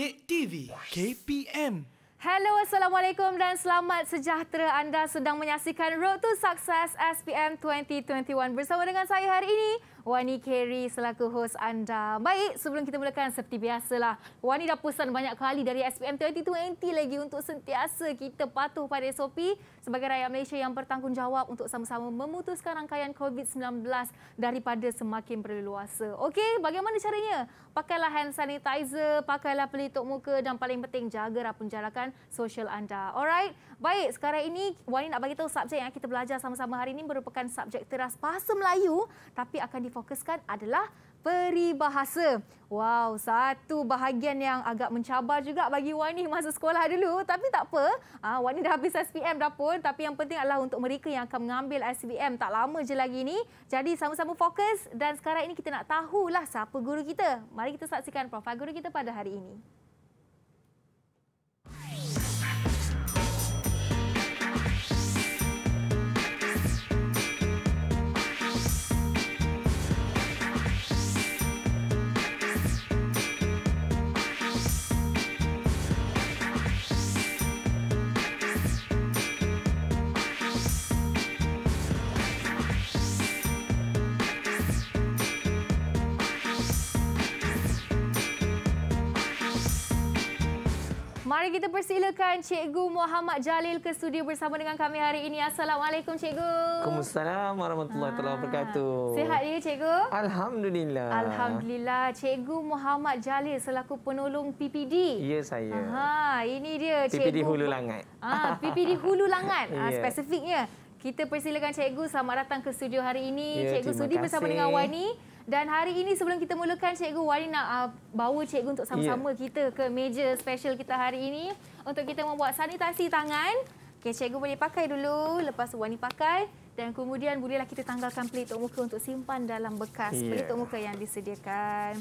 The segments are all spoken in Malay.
Dek TV KPM. Hello, Assalamualaikum dan selamat sejahtera anda sedang menyaksikan Road to Success SPM 2021 bersama dengan saya hari ini Wani Kerry selaku hos anda. Baik, sebelum kita mulakan seperti biasalah. Wani dah pesan banyak kali dari SPM 2020 lagi untuk sentiasa kita patuh pada SOP sebagai rakyat Malaysia yang bertanggungjawab untuk sama-sama memutuskan rangkaian COVID-19 daripada semakin berleluasa. Okey, bagaimana caranya? Pakailah hand sanitizer, pakailah pelitup muka dan paling penting jaga rapun jarakan sosial anda. Alright, Baik, sekarang ini Wani nak bagi tahu subjek yang kita belajar sama-sama hari ini merupakan subjek teras bahasa Melayu tapi akan difokuskan adalah peribahasa. Wow, satu bahagian yang agak mencabar juga bagi Wani masa sekolah dulu. Tapi tak apa, ha, Wani dah habis SPM dah pun. Tapi yang penting adalah untuk mereka yang akan mengambil SPM tak lama je lagi ni. Jadi sama-sama fokus dan sekarang ini kita nak tahulah siapa guru kita. Mari kita saksikan profil guru kita pada hari ini. kita persilakan Cikgu Muhammad Jalil ke studio bersama dengan kami hari ini. Assalamualaikum Cikgu. Waalaikumsalam warahmatullahi ha. wabarakatuh. Sihat ya Cikgu? Alhamdulillah. Alhamdulillah. Cikgu Muhammad Jalil selaku penolong PPD. Ya saya. Ha, ini dia Cikgu. PPD Hulu Langat. Ah, ha, PPD Hulu Langat ha, spesifiknya. Kita persilakan Cikgu selamat datang ke studio hari ini. Ya, Cikgu sudi bersama dengan Wani. Dan hari ini sebelum kita mulakan Cikgu Wani nak uh, bawa Cikgu untuk sama-sama yeah. kita ke meja special kita hari ini untuk kita membuat sanitasi tangan. Okay, Cikgu boleh pakai dulu lepas Wani pakai dan kemudian bolehlah kita tanggalkan pelitup muka untuk simpan dalam bekas yeah. pelitup muka yang disediakan.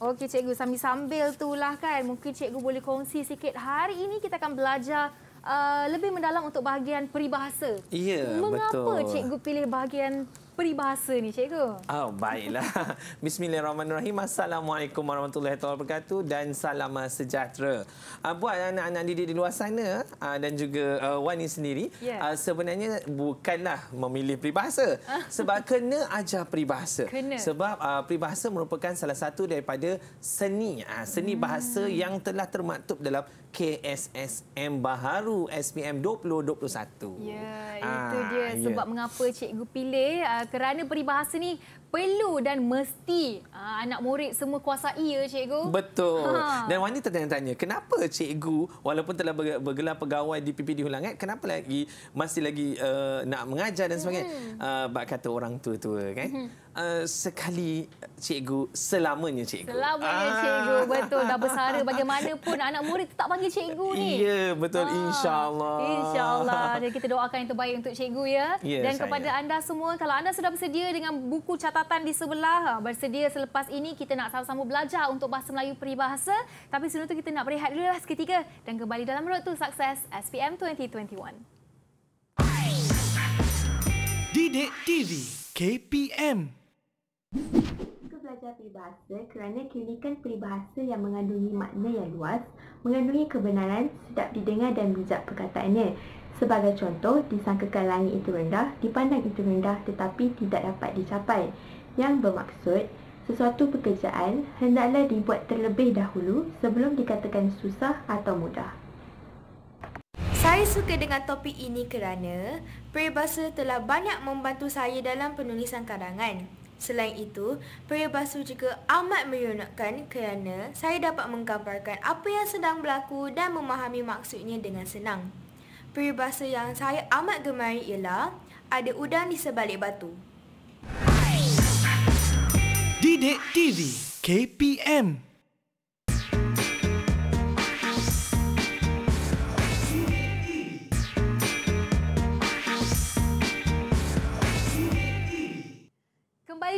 Okey cikgu sambil-sambil tu lah kan mungkin cikgu boleh kongsi sikit hari ini kita akan belajar uh, lebih mendalam untuk bahagian peribahasa. Ya yeah, betul. Mengapa cikgu pilih bahagian peribahasa ni cikgu. Oh, baiklah. Bismillahirrahmanirrahim. Assalamualaikum warahmatullahi wabarakatuh dan salam sejahtera. Uh, buat anak-anak didik di luar sana ah, dan juga uh, Wani sendiri, yeah. Ya. sebenarnya bukanlah memilih peribahasa. Sebab kena ajar peribahasa. Kena. Sebab uh, peribahasa merupakan salah satu daripada seni. seni hmm. bahasa hmm. yang telah termaktub dalam KSSM Baharu SPM 2021. Ya, ah, itu dia ya. sebab ya. mengapa cikgu pilih uh, kerana peribahasa ni perlu dan mesti uh, anak murid semua kuasai ya cikgu. Betul. Ha. Dan Wani tertanya-tanya, kenapa cikgu walaupun telah bergelar pegawai di PPD Hulangat, kenapa lagi masih lagi uh, nak mengajar dan sebagainya? Hmm. Uh, bak kata orang tua-tua kan? Hmm uh, sekali eh, cikgu selamanya cikgu. Selamanya ah. cikgu betul dah besar bagaimanapun anak murid tetap panggil cikgu ni. Ya betul ah. insyaallah. Insyaallah dan kita doakan yang terbaik untuk cikgu ya. ya dan saya. kepada anda semua kalau anda sudah bersedia dengan buku catatan di sebelah ah, bersedia selepas ini kita nak sama-sama belajar untuk bahasa Melayu peribahasa tapi sebelum tu kita nak berehat dulu lah seketika dan kembali dalam road to success SPM 2021. Didik TV KPM jika belajar peribahasa, kerana klinikan peribahasa yang mengandungi makna yang luas, mengandungi kebenaran, sedap didengar dan bijak perkataannya. Sebagai contoh, disangkakan langit itu rendah, dipandang itu rendah tetapi tidak dapat dicapai. Yang bermaksud, sesuatu pekerjaan hendaklah dibuat terlebih dahulu sebelum dikatakan susah atau mudah. Saya suka dengan topik ini kerana peribahasa telah banyak membantu saya dalam penulisan karangan. Selain itu, perebasu juga amat menyeronokkan kerana saya dapat menggambarkan apa yang sedang berlaku dan memahami maksudnya dengan senang. Peribahasa yang saya amat gemari ialah ada udang di sebalik batu. Didik TV KPM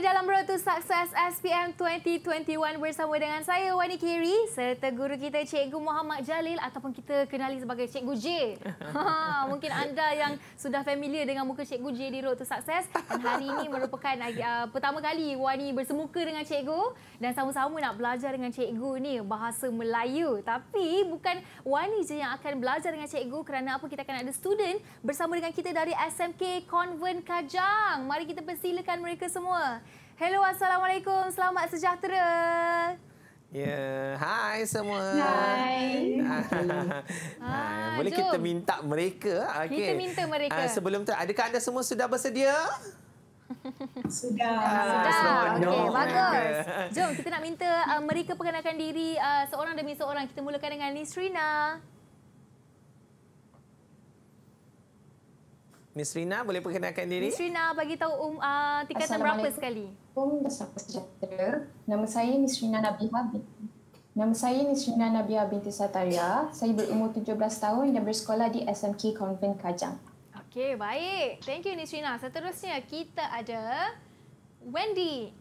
dalam Road to Success SPM 2021 bersama dengan saya Wani Kiri serta guru kita Cikgu Muhammad Jalil ataupun kita kenali sebagai Cikgu J. Ha, mungkin anda yang sudah familiar dengan muka Cikgu J di Road to Success dan hari ini merupakan eh, uh, pertama kali Wani bersemuka dengan Cikgu dan sama-sama nak belajar dengan Cikgu ni bahasa Melayu. Tapi bukan Wani je yang akan belajar dengan Cikgu kerana apa kita akan ada student bersama dengan kita dari SMK Convent Kajang. Mari kita persilakan mereka semua. Hello, Assalamualaikum. Selamat sejahtera. Ya, yeah. hai semua. Hai. hai. Ah, boleh Jom. kita minta mereka? Okay. Ah, kita minta ah, mereka. Uh, sebelum tu, adakah anda semua sudah bersedia? Sudah. Ah, sudah. Okey, bagus. Jom, kita nak minta uh, mereka perkenalkan diri uh, seorang demi seorang. Kita mulakan dengan Nisrina. Nisrina. Miss Rina boleh perkenalkan diri. Miss Rina bagi tahu um, uh, tingkatan berapa sekali? Assalamualaikum. Nama saya Miss Rina Nabiha binti. Nama saya Miss Rina Nabiha binti Sataria. Saya berumur 17 tahun dan bersekolah di SMK Convent Kajang. Okey, baik. Thank you Miss Rina. Seterusnya kita ada Wendy.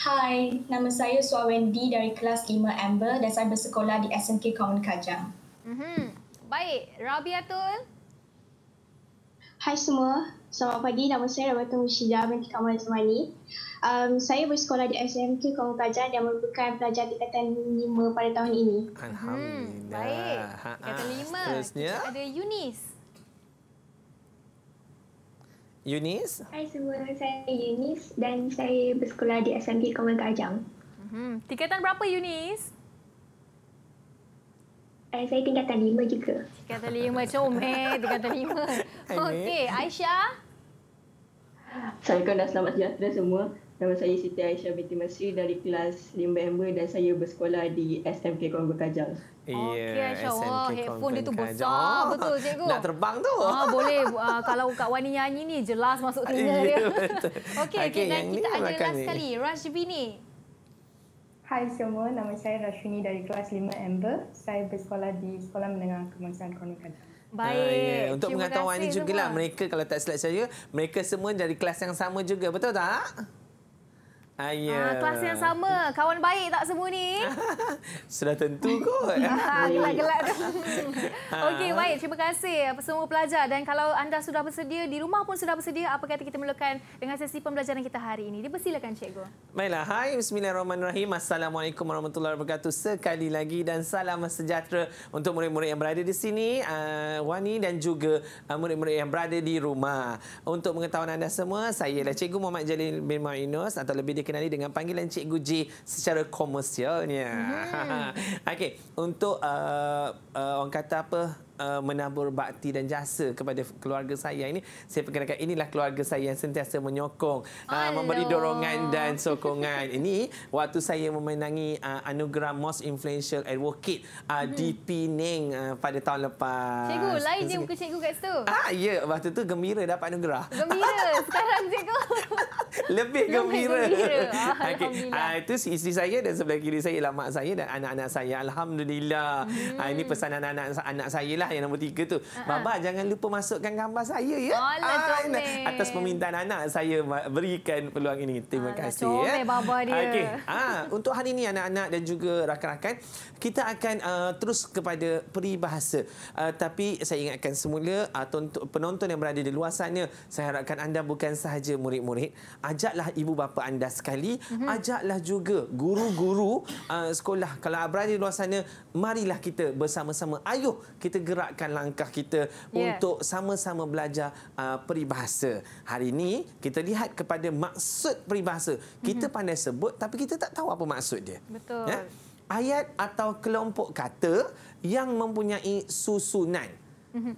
Hai, nama saya Suha Wendy dari kelas 5 Amber dan saya bersekolah di SMK Convent Kajang. Mm-hmm. Baik, Rabiatul. Hai semua, selamat pagi. Nama saya Rabatul Mushida binti Kamal Zamani. Um, saya bersekolah di SMK Kampung Kajar dan merupakan pelajar tingkatan lima pada tahun ini. Hmm, Alhamdulillah. Baik, ha, ha. tingkatan lima. Kita ada Yunis. Yunis. Hai semua, saya Yunis dan saya bersekolah di SMK Kampung Kajang. Hmm, tingkatan berapa Yunis? Uh, saya tingkatan lima juga. Tingkatan lima. Comel tingkatan lima. Okey, Aisyah. Assalamualaikum dan selamat sejahtera semua. Nama saya Siti Aisyah binti Masri dari kelas lima mb dan saya bersekolah di SMK Kongo Kajal. Okey, Aisyah. Wah, wow, headphone dia tu besar Kajal. Oh, betul, cikgu. Nak terbang tu. Ah, boleh. Uh, kalau Kak Wani nyanyi ni, jelas masuk telinga dia. Okey, okay, okay, dan kita ada last ni. sekali. Rush Vini. Hai semua, nama saya Rashini dari kelas 5 Amber. Saya bersekolah di Sekolah Menengah Kebangsaan Kornel Kadar. Baik. Uh, ah, yeah. Untuk mengatakan ini juga lah mereka kalau tak silap saya, mereka semua dari kelas yang sama juga, betul tak? Ayah. Ah, kelas yang sama. Kawan baik tak semua ni? Sudah tentu kot. Ah, gelak-gelak tu. Okey, ah. baik. Terima kasih semua pelajar. Dan kalau anda sudah bersedia, di rumah pun sudah bersedia, apa kata kita mulakan dengan sesi pembelajaran kita hari ini? Dipersilakan, Cikgu. Baiklah. Hai, Bismillahirrahmanirrahim. Assalamualaikum warahmatullahi wabarakatuh. Sekali lagi dan salam sejahtera untuk murid-murid yang berada di sini, uh, Wani dan juga murid-murid uh, yang berada di rumah. Untuk pengetahuan anda semua, saya ialah Cikgu Muhammad Jalil bin Ma'inus atau lebih di dikenali dengan panggilan Cikgu J secara komersialnya. Hmm. Okey, untuk uh, uh, orang kata apa, uh, menabur bakti dan jasa kepada keluarga saya ini saya perkenalkan inilah keluarga saya yang sentiasa menyokong uh, memberi dorongan dan sokongan ini waktu saya memenangi uh, anugerah most influential advocate uh, hmm. di Pening uh, pada tahun lepas cikgu lain je muka cikgu kat situ ah ya waktu tu gembira dapat anugerah gembira sekarang cikgu lebih gembira. Lebih gembira. Okay. Uh, itu isteri saya dan sebelah kiri saya ialah mak saya dan anak-anak saya. Alhamdulillah. Ah, hmm. Uh, ini pesanan anak-anak saya lah lah yang nombor tiga tu. Ha, ha. Baba uh -huh. jangan lupa masukkan gambar saya ya. Oh, Alah, ah, Atas permintaan anak saya berikan peluang ini. Terima Alah, kasih comel, ya. Baba dia. Okay. Ah, untuk hari ini anak-anak dan juga rakan-rakan, kita akan uh, terus kepada peribahasa. Uh, tapi saya ingatkan semula uh, penonton yang berada di luar sana, saya harapkan anda bukan sahaja murid-murid. Ajaklah ibu bapa anda sekali. Uh mhm. -huh. Ajaklah juga guru-guru uh, sekolah. Kalau berada di luar sana, marilah kita bersama-sama. Ayuh kita menggerakkan langkah kita yeah. untuk sama-sama belajar uh, peribahasa. Hari ini kita lihat kepada maksud peribahasa. Kita mm-hmm. pandai sebut tapi kita tak tahu apa maksud dia. Betul. Ya? Ayat atau kelompok kata yang mempunyai susunan. Mm-hmm.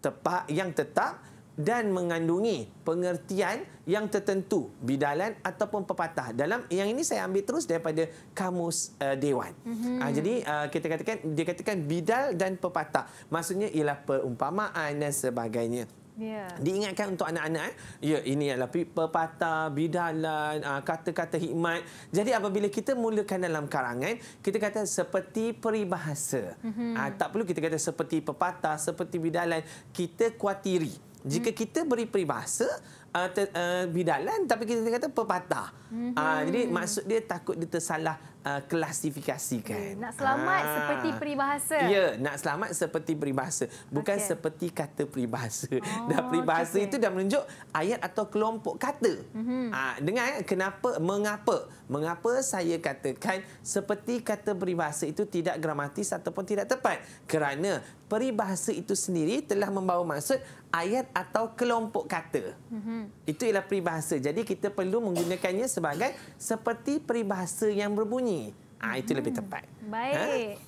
Tepat yang tetap dan mengandungi pengertian yang tertentu bidalan ataupun pepatah dalam yang ini saya ambil terus daripada kamus uh, dewan. Mm -hmm. uh, jadi uh, kita katakan dia katakan bidal dan pepatah maksudnya ialah perumpamaan dan sebagainya. Yeah. Diingatkan untuk anak-anak Ya, ini adalah pepatah, bidalan, ah, kata-kata hikmat Jadi apabila kita mulakan dalam karangan Kita kata seperti peribahasa mm -hmm. Tak perlu kita kata seperti pepatah, seperti bidalan Kita kuatiri jika hmm. kita beri peribahasa uh, uh, bidalan tapi kita kata pepatah. Hmm. Uh, jadi maksud dia takut dia tersalah uh, klasifikasikan. Eh, nak selamat ah. seperti peribahasa. Ya, nak selamat seperti peribahasa. Bukan okay. seperti kata peribahasa. Oh, dah peribahasa okay. itu dah menunjuk ayat atau kelompok kata. Mm -hmm. uh, dengar eh, kenapa, mengapa. Mengapa saya katakan seperti kata peribahasa itu tidak gramatis ataupun tidak tepat. Kerana peribahasa itu sendiri telah membawa maksud ayat atau kelompok kata. Mm -hmm. Itu ialah peribahasa. Jadi kita perlu menggunakannya sebagai seperti peribahasa yang berbunyi. Ha, itu hmm. lebih tepat. Baik. Ha?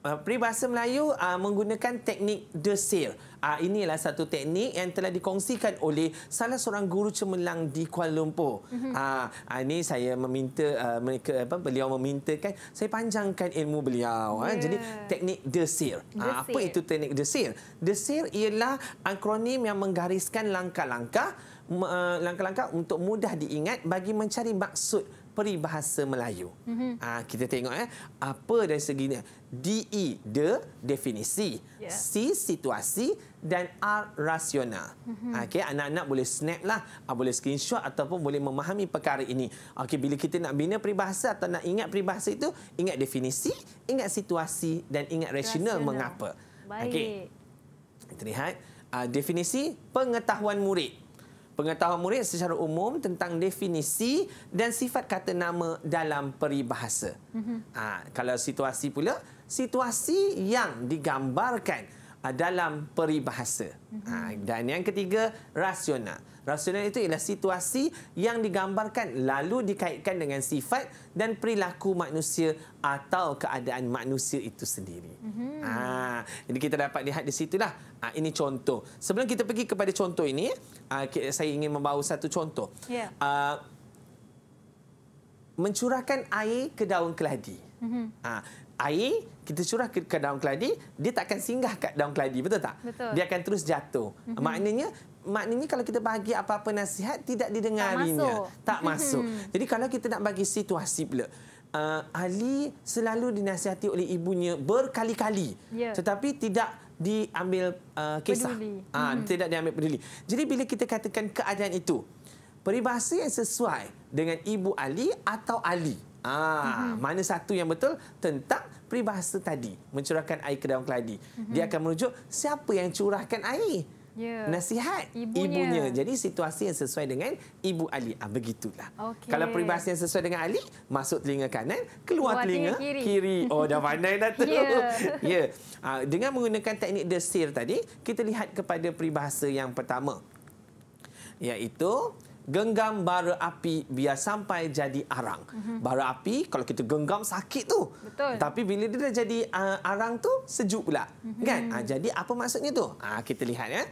Uh, peribahasa Melayu ha, menggunakan teknik desir. Ha, uh, inilah satu teknik yang telah dikongsikan oleh salah seorang guru cemerlang di Kuala Lumpur. Ha, ha, ini saya meminta uh, mereka apa beliau memintakan saya panjangkan ilmu beliau. Yeah. Ha, jadi ya. teknik desir. Ha, apa itu teknik desir? Desir ialah akronim yang menggariskan langkah-langkah langkah-langkah untuk mudah diingat bagi mencari maksud peribahasa Melayu. Mm-hmm. Ah, kita tengok eh apa dari segi ni. D, E, the definisi, yeah. C situasi dan R rasional. Mm-hmm. Ah, Okey, anak-anak boleh snap lah, ah, boleh screenshot ataupun boleh memahami perkara ini. Okey, bila kita nak bina peribahasa atau nak ingat peribahasa itu, ingat definisi, ingat situasi dan ingat rasional, rasional. mengapa. Okey. Kita lihat uh, ah, definisi pengetahuan murid pengetahuan murid secara umum tentang definisi dan sifat kata nama dalam peribahasa. Mm-hmm. Ha, kalau situasi pula, situasi yang digambarkan Ah, dalam peribahasa. Mhm. Ah, dan yang ketiga, rasional. Rasional itu ialah situasi yang digambarkan lalu dikaitkan dengan sifat dan perilaku manusia atau keadaan manusia itu sendiri. Mm-hmm. Jadi kita dapat lihat di situ situlah. Ini contoh. Sebelum kita pergi kepada contoh ini, saya ingin membawa satu contoh. Yeah. Ya. Mencurahkan air ke daun keladi. Mm-hmm air kita curah ke, daun keladi dia tak akan singgah kat daun keladi betul tak betul. dia akan terus jatuh mm-hmm. maknanya maknanya kalau kita bagi apa-apa nasihat tidak didengarinya tak masuk, tak masuk. Mhm. jadi kalau kita nak bagi situasi pula uh, Ali selalu dinasihati oleh ibunya berkali-kali yeah. tetapi tidak diambil uh, kisah ha, mm-hmm. tidak diambil peduli jadi bila kita katakan keadaan itu peribahasa yang sesuai dengan ibu Ali atau Ali Ah, mm -hmm. mana satu yang betul tentang peribahasa tadi mencurahkan air ke dalam keladi. Mm -hmm. Dia akan merujuk siapa yang curahkan air. Yeah. Nasihat ibunya. ibunya. Jadi situasi yang sesuai dengan ibu Ali. Ah, begitulah. Okay. Kalau peribahasa yang sesuai dengan Ali, masuk telinga kanan, keluar, keluar telinga kiri. kiri. Oh, dah pandai dah tu. Yeah. Yeah. Ya. Ah, dengan menggunakan teknik desir tadi, kita lihat kepada peribahasa yang pertama. Iaitu genggam bara api biar sampai jadi arang. Mm-hmm. Bara api kalau kita genggam sakit tu. Betul. Tapi bila dia dah jadi uh, arang tu sejuk pula. Mm-hmm. Kan? Uh, jadi apa maksudnya tu? Uh, kita lihat ya.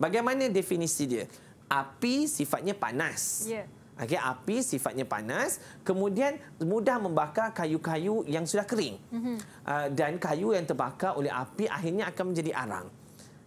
Bagaimana definisi dia? Api sifatnya panas. Ya. Yeah. Okay, api sifatnya panas, kemudian mudah membakar kayu-kayu yang sudah kering. Mm-hmm. Uh, dan kayu yang terbakar oleh api akhirnya akan menjadi arang.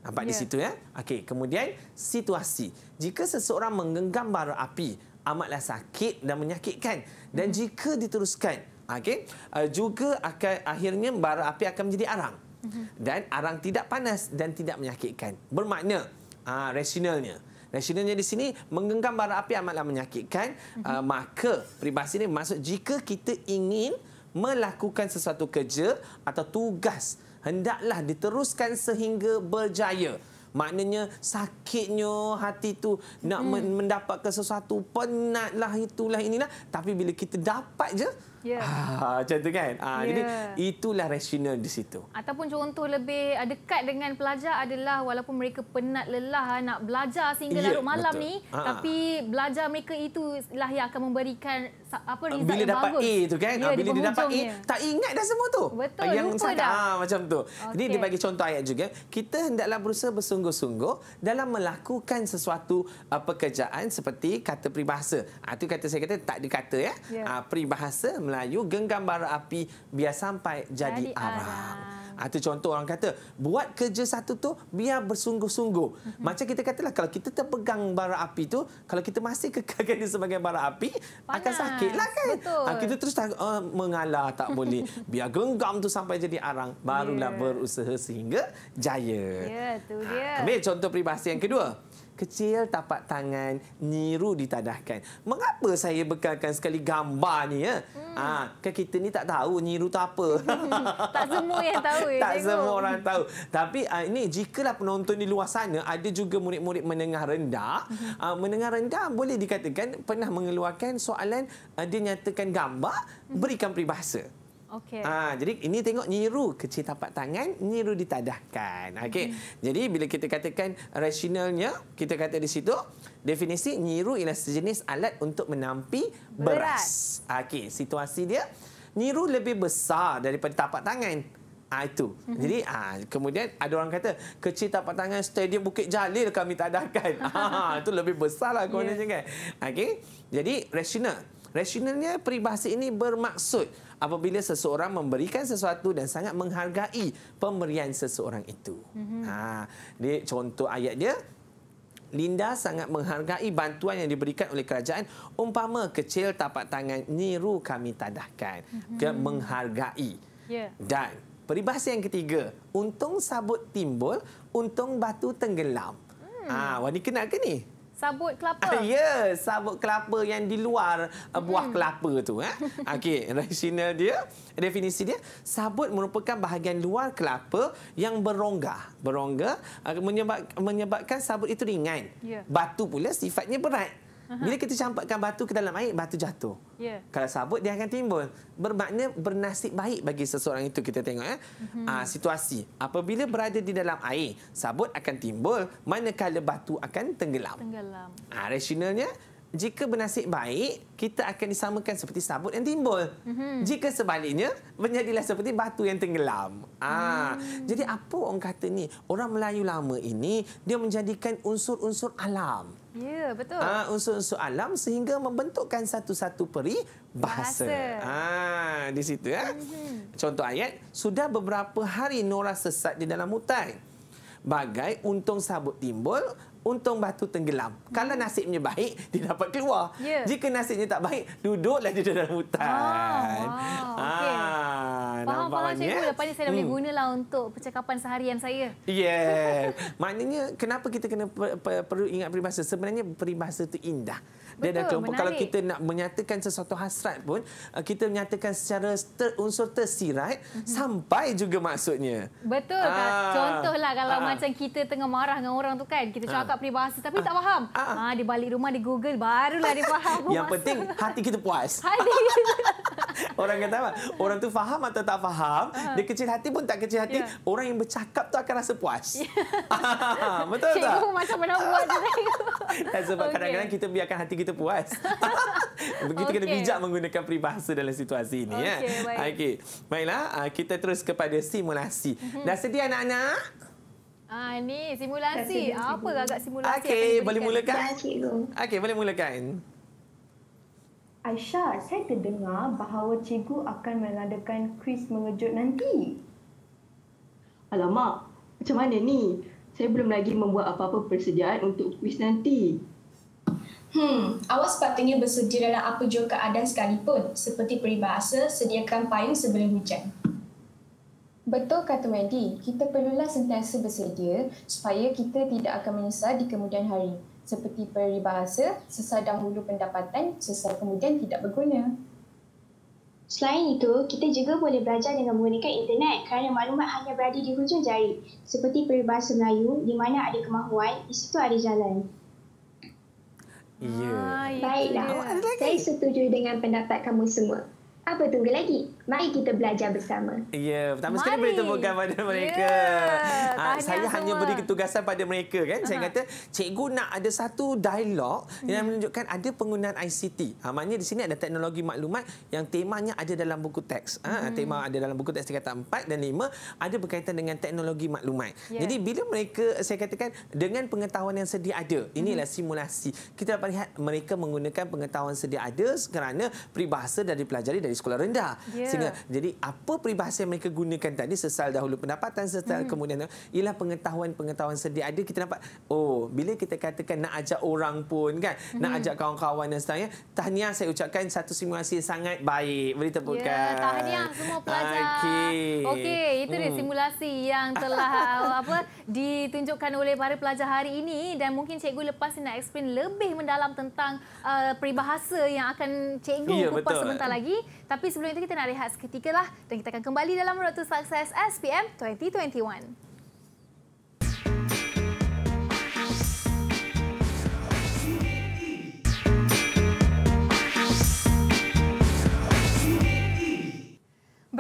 Nampak yeah. di ya. situ ya. Okey, kemudian situasi. Jika seseorang menggenggam bara api, amatlah sakit dan menyakitkan. Dan hmm. jika diteruskan, okey, uh, juga akan akhirnya bara api akan menjadi arang. Hmm. Dan arang tidak panas dan tidak menyakitkan. Bermakna uh, rasionalnya. Rasionalnya di sini menggenggam bara api amatlah menyakitkan. Hmm. Uh, maka peribahasa ini maksud jika kita ingin melakukan sesuatu kerja atau tugas hendaklah diteruskan sehingga berjaya. Maknanya sakitnya hati tu nak hmm. mendapatkan sesuatu, penatlah itulah inilah. Tapi bila kita dapat je, Yeah. Ya. Ha, macam tu kan. Ha, yeah. Jadi ya. itulah rasional di situ. Ataupun contoh lebih ah, dekat dengan pelajar adalah walaupun mereka penat lelah ah, nak belajar sehingga yeah, larut malam betul. ni, ha. tapi belajar mereka itulah yang akan memberikan apa result bila yang dapat bagus. A tu kan. Bila, ya, bila dia dapat A, dia. tak ingat dah semua tu. Betul, yang lupa sangat, dah. Ha, macam tu. Okay. Jadi dia bagi contoh ayat juga, kita hendaklah berusaha bersungguh-sungguh dalam melakukan sesuatu pekerjaan seperti kata peribahasa. Ha, itu kata saya kata tak dikata ya. Yeah. Ha, peribahasa Melayu genggam bara api biar sampai jadi, jadi arang. Itu ah, contoh orang kata, buat kerja satu tu biar bersungguh-sungguh. Mm -hmm. Macam kita katalah, kalau kita terpegang bara api tu, kalau kita masih kekalkan dia sebagai bara api, Panas. akan sakitlah kan? Betul. Ah, kita terus tak, uh, mengalah, tak boleh. Biar genggam tu sampai jadi arang, barulah yeah. berusaha sehingga jaya. Ya, yeah, tu dia. Ambil contoh peribahasa yang kedua kecil tapak tangan niru ditadahkan. Mengapa saya bekalkan sekali gambar ni ya? Hmm. Ah, ha, kan kita ni tak tahu niru tu apa. tak semua yang tahu ya. Tak tengok. semua orang tahu. Tapi uh, ini jikalau penonton di luar sana ada juga murid-murid menengah rendah, uh, menengah rendah boleh dikatakan pernah mengeluarkan soalan uh, dia nyatakan gambar hmm. berikan peribahasa. Okay. Ha, ah, jadi ini tengok nyiru kecil tapak tangan, nyiru ditadahkan. Ah, okay. Hmm. Jadi bila kita katakan rasionalnya, kita kata di situ, definisi nyiru ialah sejenis alat untuk menampi beras. beras. Ah, okay. Situasi dia, nyiru lebih besar daripada tapak tangan. Ha, itu. Hmm. Jadi ha, kemudian ada orang kata, kecil tapak tangan stadium Bukit Jalil kami tadahkan. ha, itu lebih besar lah kononnya yes. kan. Okay. Jadi rasional. Rasionalnya peribahasa ini bermaksud apabila seseorang memberikan sesuatu dan sangat menghargai pemberian seseorang itu. Mm-hmm. Ha, dia, contoh ayat dia, Linda sangat menghargai bantuan yang diberikan oleh kerajaan. Umpama kecil tapak tangan niru kami tadahkan. Mm-hmm. Ke menghargai. Yeah. Dan peribahasa yang ketiga, untung sabut timbul, untung batu tenggelam. Ah, ha, wani kenal ke ni? sabut kelapa. Ya, yeah, sabut kelapa yang di luar hmm. buah kelapa tu eh. Okey, rational dia, definisi dia, sabut merupakan bahagian luar kelapa yang berongga. Berongga uh, menyebab, menyebabkan sabut itu ringan. Yeah. Batu pula sifatnya berat. Bila kita campakkan batu ke dalam air, batu jatuh. Yeah. Kalau sabut, dia akan timbul. Bermakna bernasib baik bagi seseorang itu, kita tengok. Eh? Mm-hmm. Aa, ah, situasi, apabila berada di dalam air, sabut akan timbul, manakala batu akan tenggelam. tenggelam. Ah, rasionalnya, jika bernasib baik, kita akan disamakan seperti sabut yang timbul. Mm-hmm. Jika sebaliknya, menjadilah seperti batu yang tenggelam. Aa, ah, mm. Jadi apa orang kata ni? Orang Melayu lama ini, dia menjadikan unsur-unsur alam. Ya, yeah, betul. Uh, unsur-unsur alam sehingga membentukkan satu-satu peri bahasa. bahasa. Ah, di situ ya. Mm-hmm. Contoh ayat, sudah beberapa hari Nora sesat di dalam hutan. Bagai untung sabut timbul, untung batu tenggelam. Hmm. Kalau nasibnya baik, dia dapat keluar. Yeah. Jika nasibnya tak baik, duduklah dia dalam hutan. Ah, wow. ah, okay. Faham, faham. Cikgu, saya dah hmm. boleh gunalah untuk percakapan seharian saya. Yeah. Maknanya, kenapa kita kena per per perlu ingat peribahasa? Sebenarnya peribahasa itu indah. Dia Betul, dah terumpuk. Kalau kita nak menyatakan sesuatu hasrat pun, eh, kita menyatakan secara ter, unsur tersirat mm -hmm. sampai juga maksudnya. Betul. Ah. Contohlah kalau ah. macam kita tengah marah dengan orang tu kan, kita ah. cakap ah. peribahasa tapi ah. tak faham. Ah. Ah, dia balik rumah, dia Google, barulah dia faham. Yang penting hati kita puas. Hati Orang kata apa? Orang tu faham atau tak faham, uh ah. -huh. dia kecil hati pun tak kecil hati, yeah. orang yang bercakap tu akan rasa puas. Yeah. Ya. Betul Cikgu tak? Cikgu macam mana buat dia. Sebab kadang-kadang okay. kita biarkan hati kita puas. kita okay. kena bijak menggunakan peribahasa dalam situasi ini. Okey, ya. baik. Okay. Baiklah, ah, kita terus kepada simulasi. Mhm. Dah sedia anak-anak? Ah, ini simulasi. Apa agak simulasi? Okey, boleh mulakan? Ya, Okey, boleh mulakan. Aisyah, saya terdengar bahawa cikgu akan mengadakan kuis mengejut nanti. Alamak, macam mana ni? Saya belum lagi membuat apa-apa persediaan untuk kuis nanti. Hmm, awak sepatutnya bersedia dalam apa jua keadaan sekalipun. Seperti peribahasa, sediakan payung sebelum hujan. Betul kata Wendy, kita perlulah sentiasa bersedia supaya kita tidak akan menyesal di kemudian hari. Seperti peribahasa, sesal dahulu pendapatan, sesal kemudian tidak berguna. Selain itu, kita juga boleh belajar dengan menggunakan internet kerana maklumat hanya berada di hujung jari. Seperti peribahasa Melayu, di mana ada kemahuan, di situ ada jalan. Ya. Baiklah. Saya setuju dengan pendapat kamu semua apa tunggu lagi? Mari kita belajar bersama. Ya, pertama Mari. sekali ya, ah, beri tepukan pada mereka. Ya, uh, saya semua. hanya beri tugasan pada mereka kan. Uh-huh. Saya kata, cikgu nak ada satu dialog yang hmm. menunjukkan ada penggunaan ICT. Ha, ah, maknanya di sini ada teknologi maklumat yang temanya ada dalam buku teks. Ha, hmm. Tema ada dalam buku teks tingkatan 4 dan 5 ada berkaitan dengan teknologi maklumat. Yeah. Jadi bila mereka, saya katakan, dengan pengetahuan yang sedia ada, inilah hmm. simulasi. Kita dapat lihat mereka menggunakan pengetahuan sedia ada kerana peribahasa dari pelajari dari sekolah rendah. Yeah. Sehingga jadi apa peribahasa yang mereka gunakan tadi sesal dahulu pendapatan sesal hmm. kemudian ialah pengetahuan-pengetahuan sedia ada kita nampak oh bila kita katakan nak ajak orang pun kan hmm. nak ajak kawan-kawan dan sebagainya tahniah saya ucapkan satu simulasi yang sangat baik. Boleh tepukkan. Ya, yeah, kan? tahniah semua pelajar. Okey. Okey, itu dia hmm. simulasi yang telah apa ditunjukkan oleh para pelajar hari ini dan mungkin cikgu lepas nak explain lebih mendalam tentang uh, peribahasa yang akan cikgu yeah, kupas betul. sebentar lagi. Tapi sebelum itu kita nak rehat seketika lah dan kita akan kembali dalam Road to Success SPM 2021.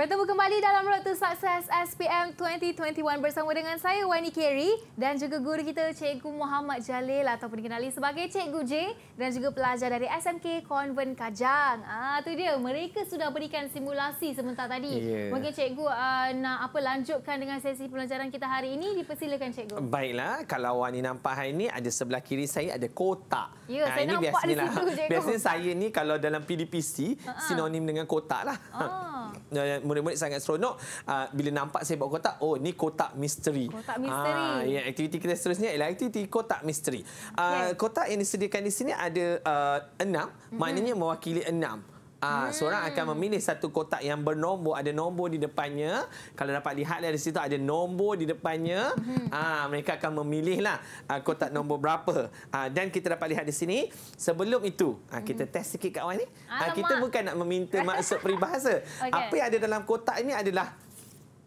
Bertemu kembali dalam Road to Success SPM 2021 bersama dengan saya Wani Keri dan juga guru kita Cikgu Muhammad Jalil ataupun dikenali sebagai Cikgu J dan juga pelajar dari SMK Konven Kajang. Ah tu dia mereka sudah berikan simulasi sebentar tadi. Yeah. Mungkin Cikgu uh, nak apa lanjutkan dengan sesi pelajaran kita hari ini dipersilakan Cikgu. Baiklah kalau Wani nampak hari ini ada sebelah kiri saya ada kotak. Ya yeah, nah, saya ini nampak biasanya di situ, lah. Cikgu. Biasanya saya ni kalau dalam PDPC uh-huh. sinonim dengan kotak lah. Ah. Eh, murid-murid sangat seronok uh, bila nampak saya bawa kotak oh ni kotak misteri kotak misteri uh, ya aktiviti kita seterusnya ialah aktiviti kotak misteri uh, yes. kotak yang disediakan di sini ada uh, enam mm-hmm. maknanya mewakili enam Ah, hmm. seorang akan memilih satu kotak yang bernombor, ada nombor di depannya. Kalau dapat lihat dari situ ada nombor di depannya. Hmm. Ah, mereka akan memilihlah ah, kotak nombor berapa. Ah, dan kita dapat lihat di sini. Sebelum itu, ah, kita hmm. test sikit kawan ni. Ah, kita bukan nak meminta maksud peribahasa. okay. Apa yang ada dalam kotak ini adalah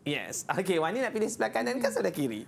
Yes. Okey, Wani nak pilih sebelah kanan ke mhm. sebelah kiri?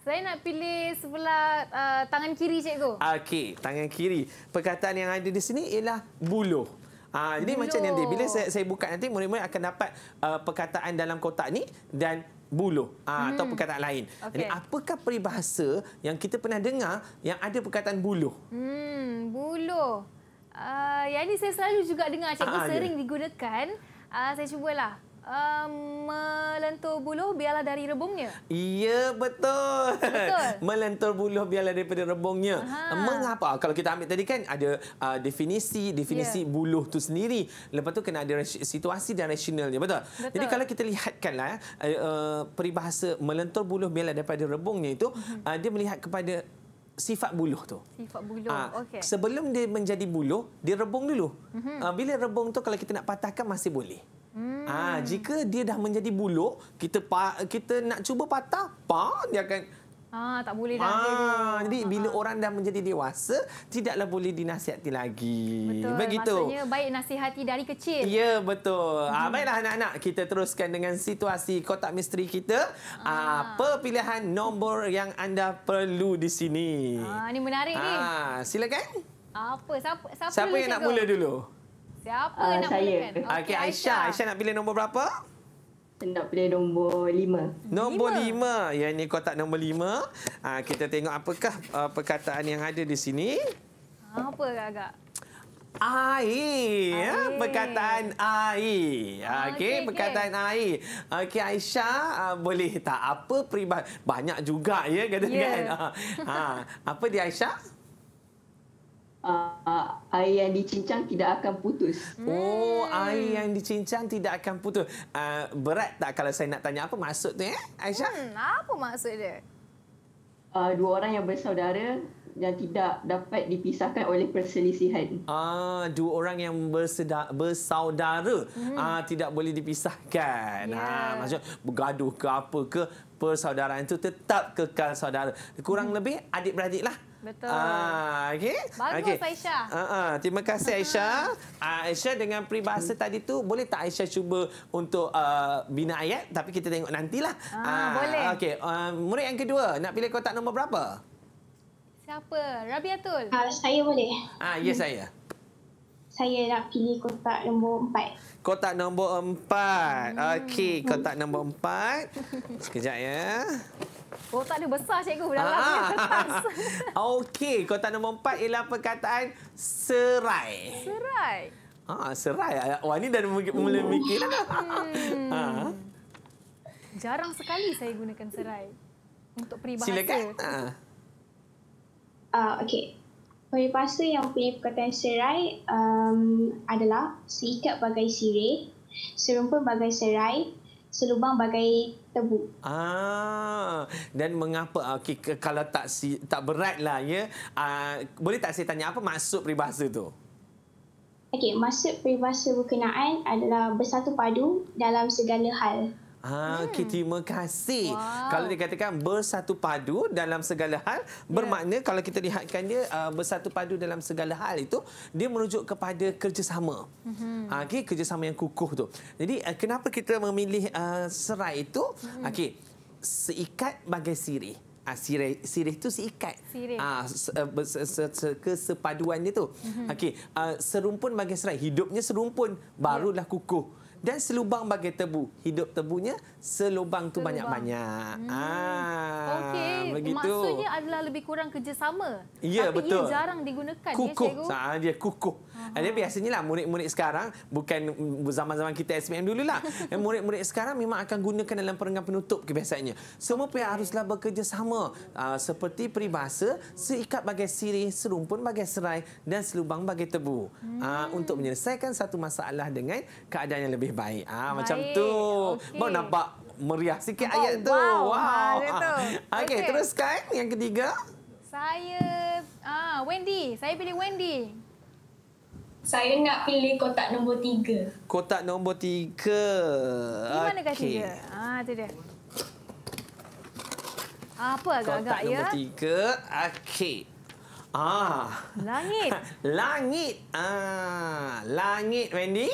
Saya nak pilih sebelah uh, tangan kiri, cikgu. Okey, tangan kiri. Perkataan yang ada di sini ialah buluh. Ah, jadi Bulu. macam nanti bila saya, saya buka nanti murid-murid akan dapat uh, perkataan dalam kotak ni dan buluh ah, hmm. atau perkataan lain. Okay. Jadi apakah peribahasa yang kita pernah dengar yang ada perkataan buluh? Hmm, buluh. Uh, yang ini saya selalu juga dengar cikgu ah, ya. sering dia. digunakan. Uh, saya cubalah. Um, melentur buluh biarlah dari rebungnya. Iya betul. betul. Melentur buluh biarlah daripada rebungnya. Aha. Mengapa? Kalau kita ambil tadi kan ada uh, definisi definisi yeah. buluh tu sendiri. Lepas tu kena ada situasi dan rasionalnya, betul? betul. Jadi kalau kita lihatkanlah uh, peribahasa melentur buluh biarlah daripada rebungnya itu, mhm. uh, dia melihat kepada sifat buluh tu. Sifat buluh. Aa, ah, okay. Sebelum dia menjadi buluh, dia rebung dulu. Mm-hmm. Aa, ah, bila rebung tu kalau kita nak patahkan masih boleh. Hmm. Ah, jika dia dah menjadi buluh, kita kita nak cuba patah, pa dia akan Ah, tak boleh dah. Ah, jadi ah, bila ah. orang dah menjadi dewasa, tidaklah boleh dinasihati lagi. Betul. Begitu. Maksudnya baik nasihati dari kecil. Ya, betul. Ah, hmm. Ah, baiklah anak-anak, kita teruskan dengan situasi kotak misteri kita. Ah, ah. apa pilihan nombor yang anda perlu di sini? Ah, ini menarik ah, ni. Ah, silakan. Apa? Siapa siapa, siapa yang cikgu? nak mula dulu? Siapa uh, nak saya. pilihkan? Ah, okey, okay, Aisyah. Aisyah nak pilih nombor berapa? Nak pilih nombor lima. Nombor lima. lima. Yang ini kotak nombor lima. Uh, kita tengok apakah uh, perkataan yang ada di sini. Apa agak-agak? Air. Perkataan air. Okey, okay, perkataan okay. air. Okey, Aisyah, uh, boleh tak? Apa peribahasa? Banyak juga, ya, kata-kata. Yeah. Kan? Uh, uh, apa dia, Aisyah? Uh, air yang dicincang tidak akan putus. Oh, air yang dicincang tidak akan putus. Uh, berat tak kalau saya nak tanya apa maksud tu, eh, Aisyah? Hmm, apa maksud dia? Uh, dua orang yang bersaudara yang tidak dapat dipisahkan oleh perselisihan. Ah, dua orang yang berseda- bersaudara hmm. ah, tidak boleh dipisahkan. Yeah. Ah, ya. maksud bergaduh ke apa ke persaudaraan itu tetap kekal saudara. Kurang hmm. lebih adik beradiklah. lah. Betul. Ah, okay. Bagus okay. Aisyah. Ah, uh, uh, terima kasih Aisyah. Uh, Aisyah dengan peribahasa tadi tu boleh tak Aisyah cuba untuk uh, bina ayat tapi kita tengok nantilah. Ah, uh, uh, boleh. Okay. uh, murid yang kedua nak pilih kotak nombor berapa? Siapa? Rabiatul. Ah, uh, saya boleh. Ah, uh, ya yes, saya. Saya nak pilih kotak nombor empat. Kotak nombor empat. Hmm. Okey, kotak nombor empat. Sekejap ya. Kotak oh, dia besar cikgu dalam ah. kertas. Ah. Okey, kotak nombor empat ialah perkataan serai. Serai. Ha, serai. Ah, wah, ini dah mula hmm. mikir. Hmm. Ha. Jarang sekali saya gunakan serai untuk peribahasa. Silakan. Ha. Uh, Okey. Peribahasa yang punya perkataan serai um, adalah seikat bagai sirih, serumpun bagai serai, selubang bagai tebu. Ah, dan mengapa okay, ah, kalau tak tak beratlah ya? Uh, boleh tak saya tanya apa maksud peribahasa tu? Okey, maksud peribahasa berkenaan adalah bersatu padu dalam segala hal. Ha, hmm. okay, terima kasih. Wow. Kalau dikatakan bersatu padu dalam segala hal, bermakna ya. kalau kita lihatkan dia uh, bersatu padu dalam segala hal itu, dia merujuk kepada kerjasama. Mm-hmm. Okay, kerjasama yang kukuh tu. Jadi uh, kenapa kita memilih uh, serai itu? Mm-hmm. Okay, seikat bagai sirih. Ah, sirih, sirih tu seikat. Sirih. Ah, kesepaduannya tu. Mm-hmm. Okay, uh, serumpun bagai serai. Hidupnya serumpun, barulah yeah. kukuh dan selubang bagi tebu. Hidup tebunya selubang tu banyak-banyak. Hmm. Ah. Okey, begitu. Maksudnya adalah lebih kurang kerjasama. Ya, Tapi betul. ia jarang digunakan ya, kukuh. ya cikgu. Ah, dia kukuh. Ada uh biasanya lah murid-murid sekarang bukan zaman-zaman kita SPM dulu lah. murid-murid sekarang memang akan gunakan dalam perenggan penutup kebiasaannya. Semua okay. pihak haruslah bekerjasama uh, seperti peribahasa seikat bagai sirih, serumpun bagai serai dan selubang bagai tebu. Ah, hmm. Uh, untuk menyelesaikan satu masalah dengan keadaan yang lebih lebih baik. Ah ha, macam tu. Okay. Mau nampak meriah sikit oh, ayat tu. Wow. wow. Ha, okey, okay. teruskan yang ketiga. Saya ah Wendy. Saya pilih Wendy. Saya nak pilih kotak nombor tiga. Kotak nombor tiga. Di manakah okay. dia? Ah, tu dia. Apa agak-agak ya? Kotak nombor tiga. Okey. Ah. Langit. Langit. Ah, Langit, Wendy.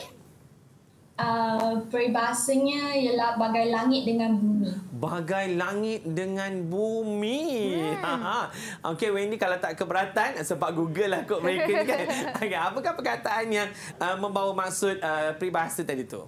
Uh, peribahasanya ialah bagai langit dengan bumi. Bagai langit dengan bumi. Hmm. Okey, Wendy kalau tak keberatan sebab Google lah kot mereka ni kan. Apakah perkataan yang uh, membawa maksud uh, peribahasa tadi tu?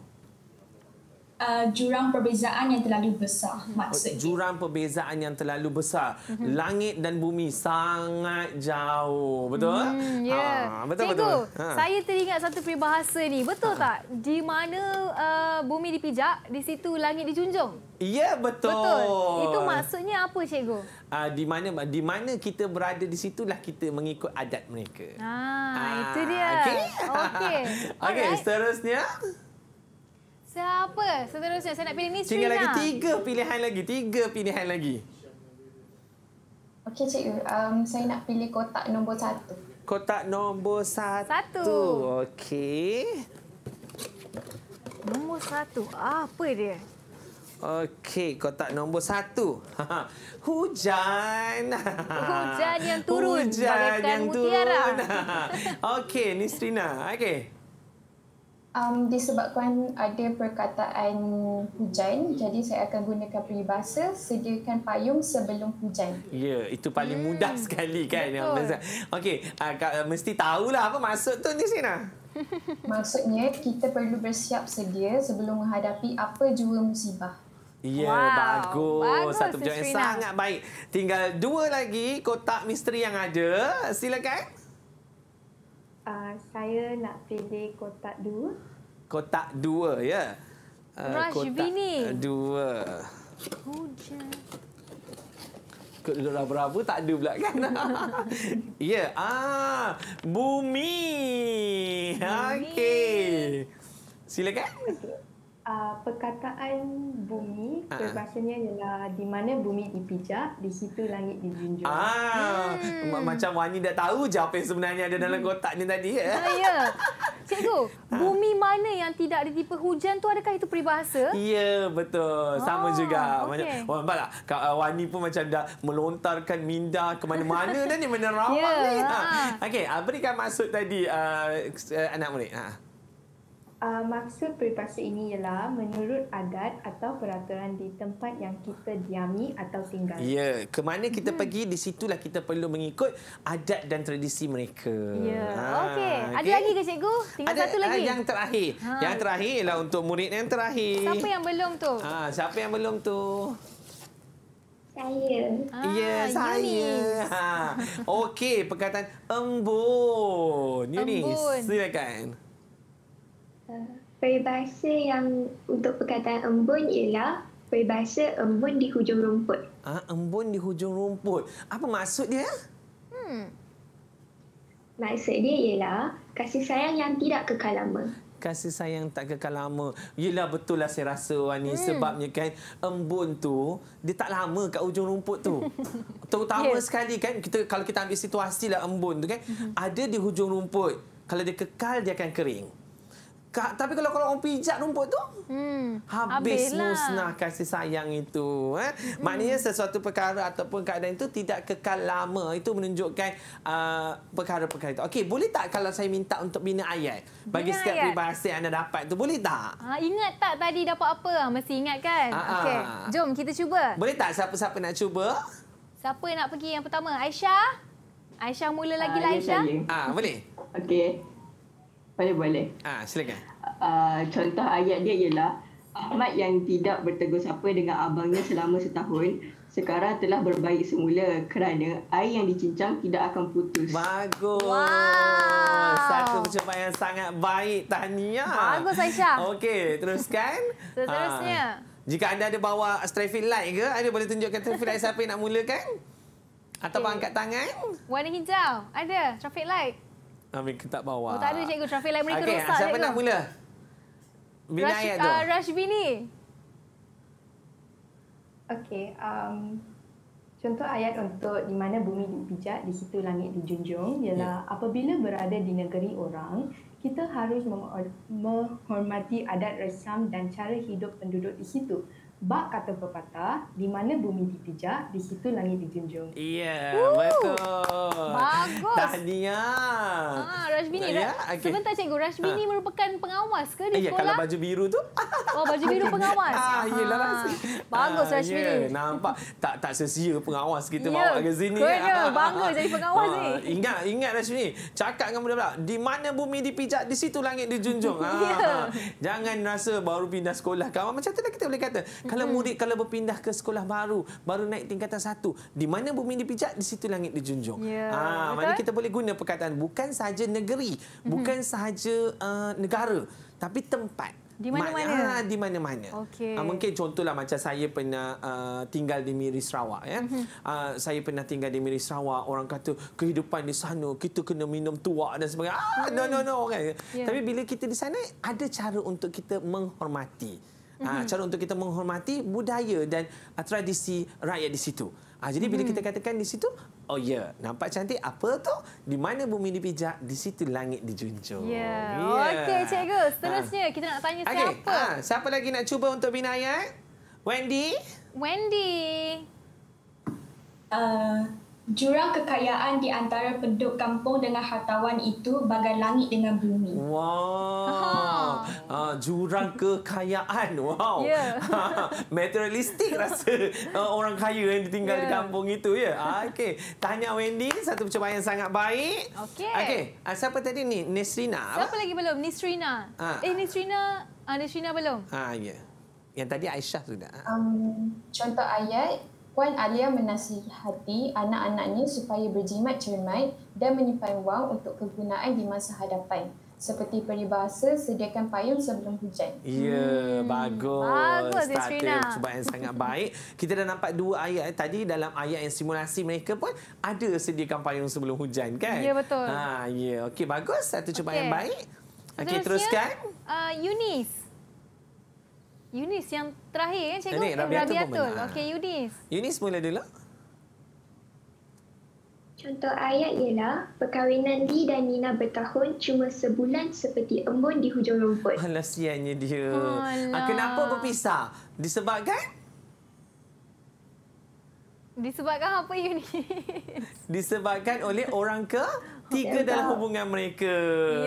Uh, jurang perbezaan yang terlalu besar maksud jurang perbezaan yang terlalu besar mm-hmm. langit dan bumi sangat jauh betul mm, ya yeah. ha, betul Cikgu, betul ha. saya teringat satu peribahasa ni betul ha. tak di mana uh, bumi dipijak di situ langit dijunjung Ya yeah, betul. Betul. Itu maksudnya apa cikgu? Uh, di mana di mana kita berada di situ lah kita mengikut adat mereka. Ah, ah itu dia. Okey. Okey. Okey, seterusnya. Okay. Siapa seterusnya? Saya nak pilih ni Serena. lagi tiga pilihan lagi. Tiga pilihan lagi. Okey, cikgu. Um, saya nak pilih kotak nombor satu. Kotak nombor satu. Satu. Okey. Nombor satu. Apa dia? Okey, kotak nombor satu. Hujan. Hujan yang turun. Hujan bagaikan yang mutiara. turun. Okey, ni Okey. Um, disebabkan ada perkataan hujan, jadi saya akan gunakan peribahasa sediakan payung sebelum hujan. Ya, itu paling hmm. mudah sekali kan. Okey, uh, mesti tahulah apa maksud tu di sini. Maksudnya kita perlu bersiap sedia sebelum menghadapi apa jua musibah. Ya, wow. bagus. bagus. Satu perjalanan yang sangat baik. Tinggal dua lagi kotak misteri yang ada. Silakan. Ah, saya nak pilih kotak dua. Kotak dua, ya. Yeah. Uh, Rush Vini. Dua. Kau duduk berapa tak ada pula kan? ya. Yeah. Ah, bumi. bumi. Okey. Silakan. Okay uh, perkataan bumi perbahasanya ah, ah. ialah di mana bumi dipijak di situ langit dijunjung. Ah hmm. macam Wani dah tahu jawapan yang sebenarnya ada dalam hmm. kotak ni tadi ya. Ah, ya. Cikgu, bumi mana yang tidak ditipu hujan tu adakah itu peribahasa? Ya, betul. Sama oh, juga. Macam okay. nampaklah Wani pun macam dah melontarkan minda ke mana-mana dan dia menerawang yeah. ni. Ha. Okey, berikan maksud tadi uh, anak murid. Ha. Uh, maksud peribahasa ini ialah menurut adat atau peraturan di tempat yang kita diami atau tinggal. Ya, ke mana kita hmm. pergi, di situlah kita perlu mengikut adat dan tradisi mereka. Ya, ha, okey. Okay. Ada lagi ke cikgu? Tinggal Ada, satu ah, lagi. Yang terakhir. Ha. Yang terakhir ialah untuk murid yang terakhir. Siapa yang belum tu? Ha, siapa yang belum tu? Saya. Ya, ah, saya. Ha. Okey, perkataan embun. Yunis, ya Silakan. Embun peribahasa yang untuk perkataan embun ialah peribahasa embun di hujung rumput. Ah, embun di hujung rumput. Apa maksud dia? Hmm. Maksud dia ialah kasih sayang yang tidak kekal lama. Kasih sayang tak kekal lama. Yelah betul lah saya rasa Wani hmm. sebabnya kan embun tu dia tak lama kat ujung rumput tu. Terutama yeah. sekali kan kita kalau kita ambil situasi lah embun tu kan hmm. ada di hujung rumput. Kalau dia kekal dia akan kering. Ka, tapi kalau kalau orang pijak rumput tu hmm, habis musnah kasih sayang itu eh hmm. maknanya sesuatu perkara ataupun keadaan itu tidak kekal lama itu menunjukkan uh, perkara-perkara itu okey boleh tak kalau saya minta untuk bina ayat bagi bina setiap peribahasa anda dapat tu boleh tak ha, ingat tak tadi dapat apa ah, mesti ingat kan ah, okey jom kita cuba boleh tak siapa-siapa nak cuba siapa yang nak pergi yang pertama Aisyah Aisyah mula lagi uh, lah Aisyah ah ha, boleh okey boleh, boleh. Ah, silakan. Uh, contoh ayat dia ialah Ahmad yang tidak bertegur sapa dengan abangnya selama setahun sekarang telah berbaik semula kerana air yang dicincang tidak akan putus. Bagus. Wow. Satu percubaan yang sangat baik. Tahniah. Bagus Aisyah. Okey, teruskan. Seterusnya. Ha. Jika anda ada bawa traffic light ke, anda boleh tunjukkan traffic light siapa yang nak mulakan? Atau okay. angkat tangan? Warna hijau. Ada traffic light. Amin tak bawah. Oh, tak ada cikgu traffic light mereka okay, rosak. Siapa nak mula? Bina Rash, ayat ah, tu. Uh, Rashbini. Okey, um, contoh ayat untuk di mana bumi dipijak, di situ langit dijunjung ialah yeah. apabila berada di negeri orang, kita harus menghormati adat resam dan cara hidup penduduk di situ. Bak kata pepatah, di mana bumi dipijak, di situ langit dijunjung. Iya, yeah, betul. Bagus. Tahniah. Ah, ha, Rashmi ni. Lah. Okay. Sebentar cikgu, Rashmi ni ha. Ah. merupakan pengawas ke di eh, ya, sekolah? Ya, kalau baju biru tu. Oh, baju biru pengawas. Ah, ha, iyalah. Ha. Bagus Rashmi ni. Yeah, nampak tak tak sesia pengawas kita yeah. bawa ke sini. Ya, kena. Bangga jadi pengawas ha. ni. Ingat, ingat Rashmi. Cakap dengan budak-budak, di mana bumi dipijak, di situ langit dijunjung. Ha. Ya. Yeah. Jangan rasa baru pindah sekolah. Kawan macam tu lah kita boleh kata. Kalau hmm. murid kalau berpindah ke sekolah baru, baru naik tingkatan satu, di mana bumi dipijak, di situ langit dijunjung. Yeah. Ah, mana kita boleh guna perkataan bukan sahaja negeri, hmm. bukan sahaja uh, negara, tapi tempat. Di mana-mana? Ma- ah, di mana-mana. Okay. Ah, mungkin contohlah macam saya pernah uh, tinggal di Miri Sarawak. Ya? Mm-hmm. Ah, saya pernah tinggal di Miri Sarawak. Orang kata kehidupan di sana kita kena minum tuak dan sebagainya. Ah, mm No, no, no. Kan? Yeah. Tapi bila kita di sana ada cara untuk kita menghormati. Ah, mm-hmm. cara untuk kita menghormati budaya dan ah, tradisi rakyat di situ. Uh, jadi bila hmm kita katakan di situ, oh ya, yeah, nampak cantik apa tu? Di mana bumi dipijak, di situ langit dijunjung. Ya. Yeah. Yeah. Okey cikgu, seterusnya uh. kita nak tanya siapa? Okay. siapa lagi nak cuba untuk bina ayat? Wendy? Wendy. Uh, jurang kekayaan di antara penduduk kampung dengan hartawan itu bagai langit dengan bumi. Wow. Aha uh, jurang kekayaan. Wow. Yeah. Uh, materialistik rasa uh, orang kaya yang ditinggal yeah. di ya. kampung itu ya. Yeah. Uh, okey. Tanya Wendy satu percubaan yang sangat baik. Okey. Okey. Uh, siapa tadi ni? Nisrina. Siapa apa? lagi belum? Nisrina. Uh, eh Nisrina, uh, Nisrina belum? Ha uh, ya. Yeah. Yang tadi Aisyah sudah. Um, contoh ayat, Puan Alia menasihati anak-anaknya supaya berjimat cermat dan menyimpan wang untuk kegunaan di masa hadapan seperti peribahasa sediakan payung sebelum hujan. Ya, hmm. bagus. Bagus Isrina. Cuba yang sangat baik. Kita dah nampak dua ayat tadi dalam ayat yang simulasi mereka pun ada sediakan payung sebelum hujan kan? Ya betul. Ha, ya. Okey, bagus. Satu cuba okay. yang baik. Okey, teruskan. Uh, Yunis. Yunis yang terakhir kan cikgu? Ini, Rabiatul. Okey, Yunis. Yunis mula dulu. Contoh ayat ialah perkahwinan Lee dan Nina bertahun cuma sebulan seperti embun di hujung rumput. Alah sianya dia. Ah, Alah. Kenapa berpisah? Disebabkan? Disebabkan apa you Disebabkan oleh orang ke? tiga dalam hubungan mereka.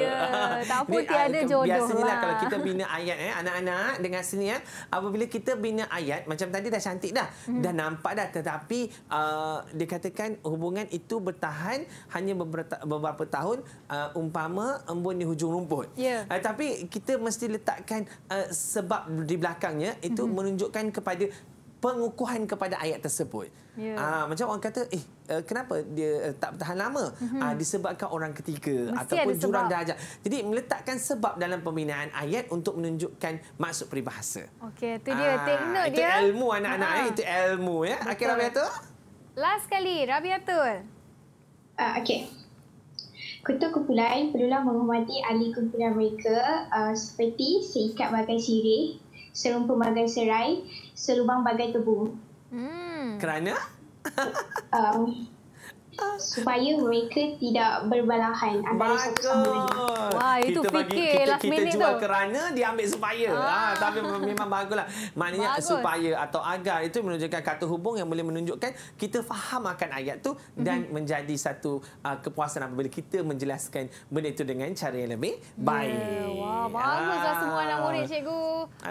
Ya, tak pun tiada ah, jodoh. Biasanya lah. kalau kita bina ayat eh anak-anak dengan sini eh apabila kita bina ayat macam tadi dah cantik dah. Hmm. Dah nampak dah tetapi uh, ah, dikatakan hubungan itu bertahan hanya beberapa tahun uh, umpama embun di hujung rumput. Ya. Uh, tapi kita mesti letakkan uh, sebab di belakangnya itu hmm. menunjukkan kepada pengukuhan kepada ayat tersebut. Ya. Aa, ah, macam orang kata, eh, eh kenapa dia eh, tak bertahan lama? Mm-hmm. Aa, ah, disebabkan orang ketiga Mesti ataupun jurang darjah. Jadi, meletakkan sebab dalam pembinaan ayat untuk menunjukkan maksud peribahasa. Okey, itu dia. Ah, Take note itu dia. Itu ilmu anak-anak. Ha. Itu ilmu. ya. Okey, Rabiatul. Last kali, Rabiatul. Uh, Okey. Ketua kumpulan perlulah menghormati ahli kumpulan mereka uh, seperti seikat bagai sirih serumpun bagai serai, selubang bagai tebu. Hmm. Kerana? um, supaya mereka tidak berbalahan antara satu sama lain. Wah, itu kita fikir bagi, kita, last kita minute tu. Kita jual kerana dia ambil supaya. Ah. Ha, tapi memang baguslah. Maknanya Bagus. supaya atau agar itu menunjukkan kata hubung yang boleh menunjukkan kita faham akan ayat tu dan mm -hmm. menjadi satu uh, kepuasan apabila kita menjelaskan benda itu dengan cara yang lebih ya, baik. Yeah. Wah, baguslah ah. semua anak murid, cikgu.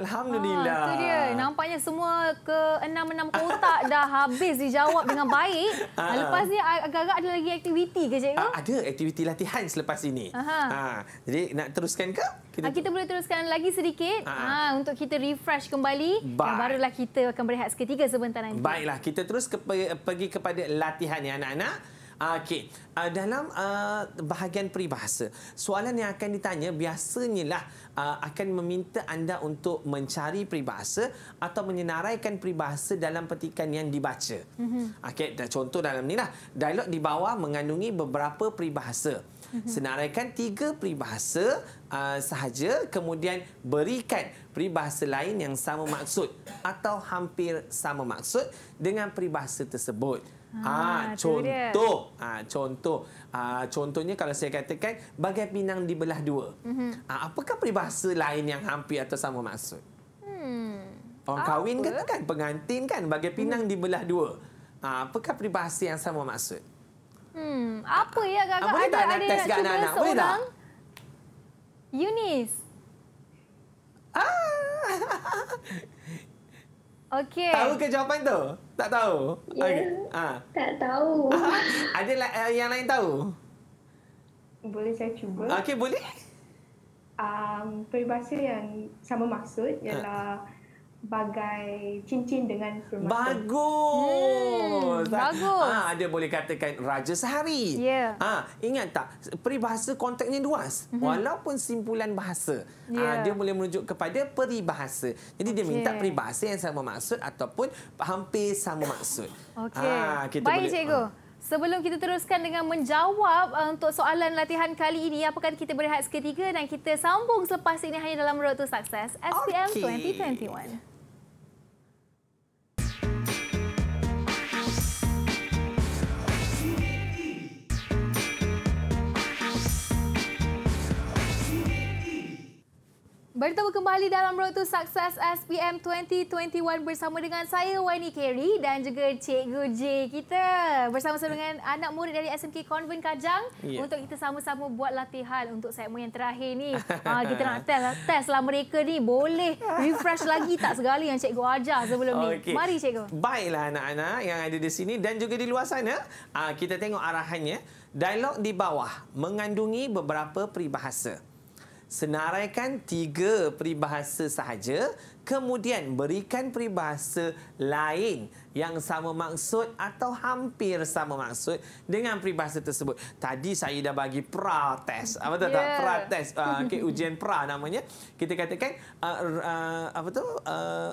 Alhamdulillah. Ah, itu dia. Nampaknya semua ke enam-enam kotak dah habis dijawab dengan baik. Ah. Lepas ni agak sekarang ada lagi aktiviti ke cikgu? Uh, ah, ada aktiviti latihan selepas ini. Ha, jadi nak teruskan ke? Kita, uh, kita boleh teruskan lagi sedikit ha, ha untuk kita refresh kembali. Baik. Barulah kita akan berehat seketika sebentar nanti. Baiklah, kita terus ke, pergi kepada latihan ya anak-anak. Okey, uh, dalam uh, bahagian peribahasa, soalan yang akan ditanya biasanya lah uh, akan meminta anda untuk mencari peribahasa atau menyenaraikan peribahasa dalam petikan yang dibaca. Mm-hmm. Okay, contoh dalam ni lah, dialog di bawah mengandungi beberapa peribahasa. Mm-hmm. Senaraikan tiga peribahasa uh, sahaja, kemudian berikan peribahasa lain yang sama maksud atau hampir sama maksud dengan peribahasa tersebut. Ah, ah contoh, ah, contoh, ah, contohnya kalau saya katakan bagai pinang dibelah dua. Mm-hmm. Ah, apakah peribahasa lain yang hampir atau sama maksud? Hmm. Orang kan Apa? kahwin kata kan pengantin kan bagai pinang hmm dibelah dua. Ah, apakah peribahasa yang sama maksud? Hmm, apa ya kakak? Ah, ada ada, tak nak test kat anak-anak? Boleh tak? Eunice. Ah. Okey. Tahu ke jawapan tu? Tak tahu. Ya. Yeah. Ha. Tak tahu. Ada la- eh, yang lain tahu? Boleh saya cuba. Okey, boleh. Um, peribahasa yang sama maksud ha. ialah... Ha bagai cincin dengan permata. Bagus. Hmm, Bagus. Ah, ha, dia boleh katakan raja sehari. Ya. Yeah. Ah, ha, ingat tak? Peribahasa konteksnya luas. Mm-hmm. Walaupun simpulan bahasa, yeah. ha, ya. dia boleh menunjuk kepada peribahasa. Jadi okay. dia minta peribahasa yang sama maksud ataupun hampir sama maksud. Okey. ha, ah, Baik, boleh. cikgu. Ha. Sebelum kita teruskan dengan menjawab ah, untuk soalan latihan kali ini, apakah kita berehat seketika dan kita sambung selepas ini hanya dalam Road to Success SPM okay. 2021. Bertemu kembali dalam Road to Success SPM 2021 bersama dengan saya Wani Kerry dan juga Cikgu J kita. Bersama-sama dengan anak murid dari SMK Convent Kajang yeah. untuk kita sama-sama buat latihan untuk segmen yang terakhir ni. ah, kita nak test, test lah mereka ni. Boleh refresh lagi tak segala yang Cikgu ajar sebelum okay. ni. Mari Cikgu. Baiklah anak-anak yang ada di sini dan juga di luar sana. Ah, kita tengok arahannya. Dialog di bawah mengandungi beberapa peribahasa senaraikan tiga peribahasa sahaja kemudian berikan peribahasa lain yang sama maksud atau hampir sama maksud dengan peribahasa tersebut. Tadi saya dah bagi pra-test. Apa tu? Yeah. Pra-test. Ah, uh, okay, ujian pra namanya. Kita katakan uh, uh, apa tu? Uh,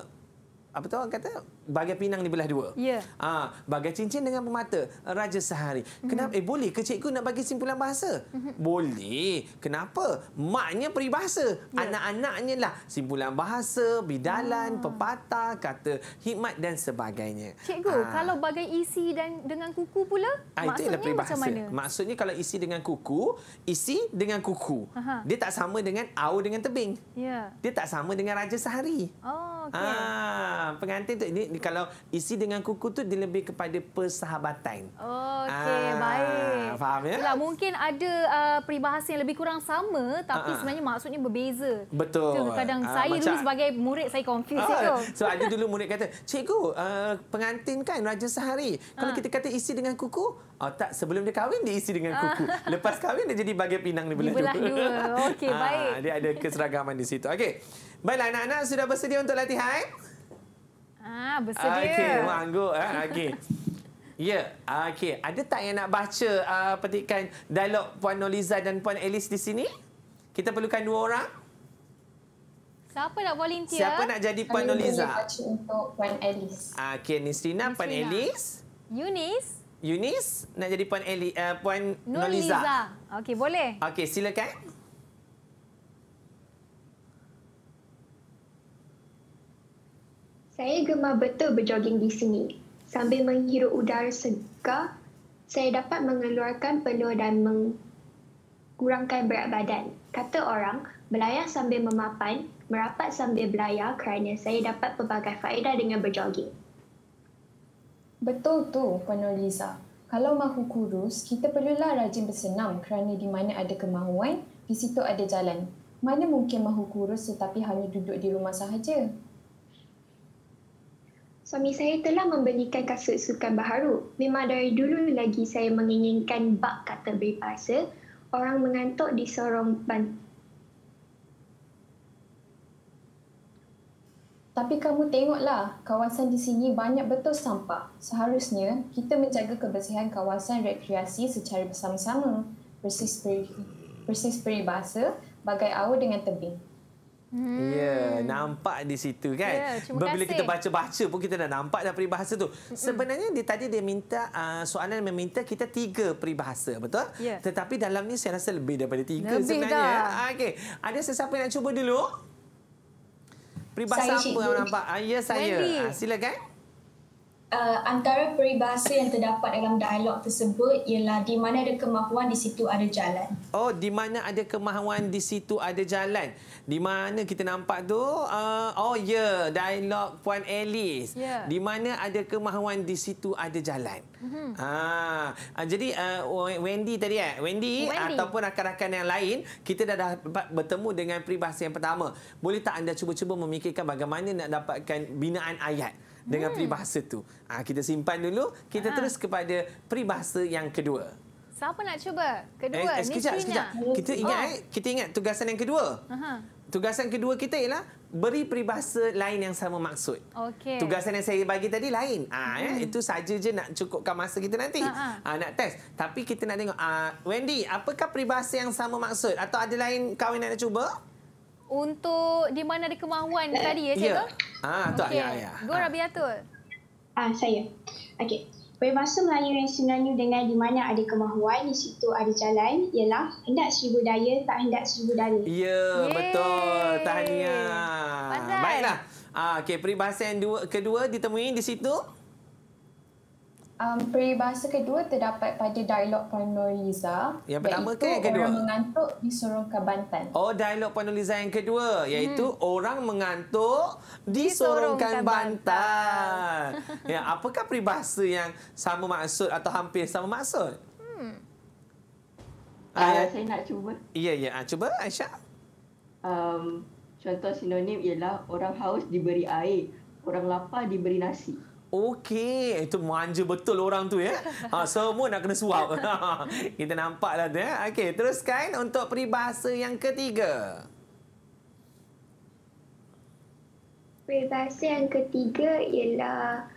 apa tu orang kata? bagai pinang di belah dua. Ya. Ha, bagai cincin dengan permata eh, raja sehari. Kenapa? Mm-hmm. Eh boleh ke cikgu nak bagi simpulan bahasa? Mm-hmm. Boleh. Kenapa? Maknya peribahasa, yeah. anak-anaknya lah simpulan bahasa, bidalan, ah. pepatah, kata hikmat dan sebagainya. Cikgu, ha. kalau bagai isi dan dengan kuku pula, ha, maksudnya macam mana? Maksudnya kalau isi dengan kuku, isi dengan kuku. Aha. Dia tak sama dengan au dengan tebing. Yeah. Dia tak sama dengan raja sehari. Oh, okey. Ha, pengantin tu ini kalau isi dengan kuku tu dia lebih kepada persahabatan. Okey, ah, baik. Faham ya? Yalah, mungkin ada uh, peribahasa yang lebih kurang sama tapi ah, ah. sebenarnya maksudnya berbeza. Betul. Itu kadang ah, saya macam... dulu sebagai murid saya confuse oh, So ada dulu murid kata, "Cikgu, uh, pengantin kan raja sehari. Kalau kita kata isi dengan kuku, oh tak sebelum dia kahwin dia isi dengan kuku. Lepas kahwin dia jadi bagai pinang ni belah dua." dua. Okey, ah, baik. Dia ada keseragaman di situ. Okey. Baiklah anak-anak sudah bersedia untuk latihan? Ah, bersedia. Okey, mangguk eh. Okey. Ya, yeah. okey. Ada tak yang nak baca uh, petikan dialog Puan Noliza dan Puan Alice di sini? Kita perlukan dua orang. Siapa nak volunteer? Siapa nak jadi Puan Kami Noliza? Saya baca untuk Puan Alice. Okey, Nisrina, Puan Alice. Yunis. Yunis nak jadi Puan, Eli, uh, Puan Noliza. Noliza. Okey, boleh. Okey, silakan. Saya gemar betul berjoging di sini. Sambil menghirup udara segar, saya dapat mengeluarkan penuh dan mengurangkan berat badan. Kata orang, belayar sambil memapan, merapat sambil belayar kerana saya dapat pelbagai faedah dengan berjoging. Betul tu, Puan Liza. Kalau mahu kurus, kita perlulah rajin bersenam kerana di mana ada kemahuan, di situ ada jalan. Mana mungkin mahu kurus tetapi hanya duduk di rumah sahaja? Suami saya telah membelikan kasut sukan baharu. Memang dari dulu lagi saya menginginkan bak kata beribahasa. Orang mengantuk di sorong ban. Tapi kamu tengoklah, kawasan di sini banyak betul sampah. Seharusnya, kita menjaga kebersihan kawasan rekreasi secara bersama-sama. Persis, peri, persis peribahasa, bagai awal dengan tebing. Ya, hmm. Ya, nampak di situ kan. Ya, Bila kita baca-baca pun kita dah nampak dah peribahasa tu. Sebenarnya dia tadi dia minta uh, soalan meminta kita tiga peribahasa, betul? Ya. Tetapi dalam ni saya rasa lebih daripada tiga lebih sebenarnya. Ya. Okey. Ada sesiapa yang nak cuba dulu? Peribahasa saya apa yang nampak? Ah, ya saya. Ah, silakan. Uh, antara peribahasa yang terdapat dalam dialog tersebut ialah di mana ada kemahuan di situ ada jalan. Oh, di mana ada kemahuan di situ ada jalan. Di mana kita nampak tu? Uh, oh ya, yeah, dialog Puan Alice. Yeah. Di mana ada kemahuan di situ ada jalan. Mm-hmm. Ah, jadi uh, Wendy tadi eh, Wendy, oh, Wendy ataupun rakan-rakan yang lain, kita dah dapat bertemu dengan peribahasa yang pertama. Boleh tak anda cuba-cuba memikirkan bagaimana nak dapatkan binaan ayat? dengan hmm. peribahasa tu. Ha, kita simpan dulu, kita ha. terus kepada peribahasa yang kedua. Siapa nak cuba? Kedua, eh, eh, sekejap, sekejap. Kita ingat, oh. eh, kita ingat tugasan yang kedua. Aha. Tugasan kedua kita ialah beri peribahasa lain yang sama maksud. Okay. Tugasan yang saya bagi tadi lain. ha, eh, hmm. eh, itu saja je nak cukupkan masa kita nanti. ha, ha. ha nak test. Tapi kita nak tengok. Ah, ha, Wendy, apakah peribahasa yang sama maksud? Atau ada lain kawan nak cuba? untuk di mana ada kemahuan uh, eh, tadi ya saya yeah. tu? Ah, tu okay. ayah. Gua ah. Rabiatul. Ah, saya. Okey. Peribahasa Melayu yang sebenarnya dengan di mana ada kemahuan, di situ ada jalan, ialah hendak seribu daya, tak hendak seribu dana. Ya, yeah, betul. Tahniah. Baiklah. Ah, Okey, peribahasa yang dua, kedua ditemui di situ. Um, peribahasa kedua terdapat pada dialog Puan Noriza. Yang pertama ke yang kedua? Orang mengantuk disuruh ke Bantan. Oh, dialog Puan Noriza yang kedua. Iaitu hmm. orang mengantuk disuruhkan Bantan. Bantan. ya, apakah peribahasa yang sama maksud atau hampir sama maksud? Hmm. Uh, uh, saya nak cuba. Ya, ya. Uh, cuba Aisyah. Um, contoh sinonim ialah orang haus diberi air, orang lapar diberi nasi. Okey, itu manja betul orang tu ya. Ha, semua nak kena suap. Kita nampaklah tu ya. Okey, teruskan untuk peribahasa yang ketiga. Peribahasa yang ketiga ialah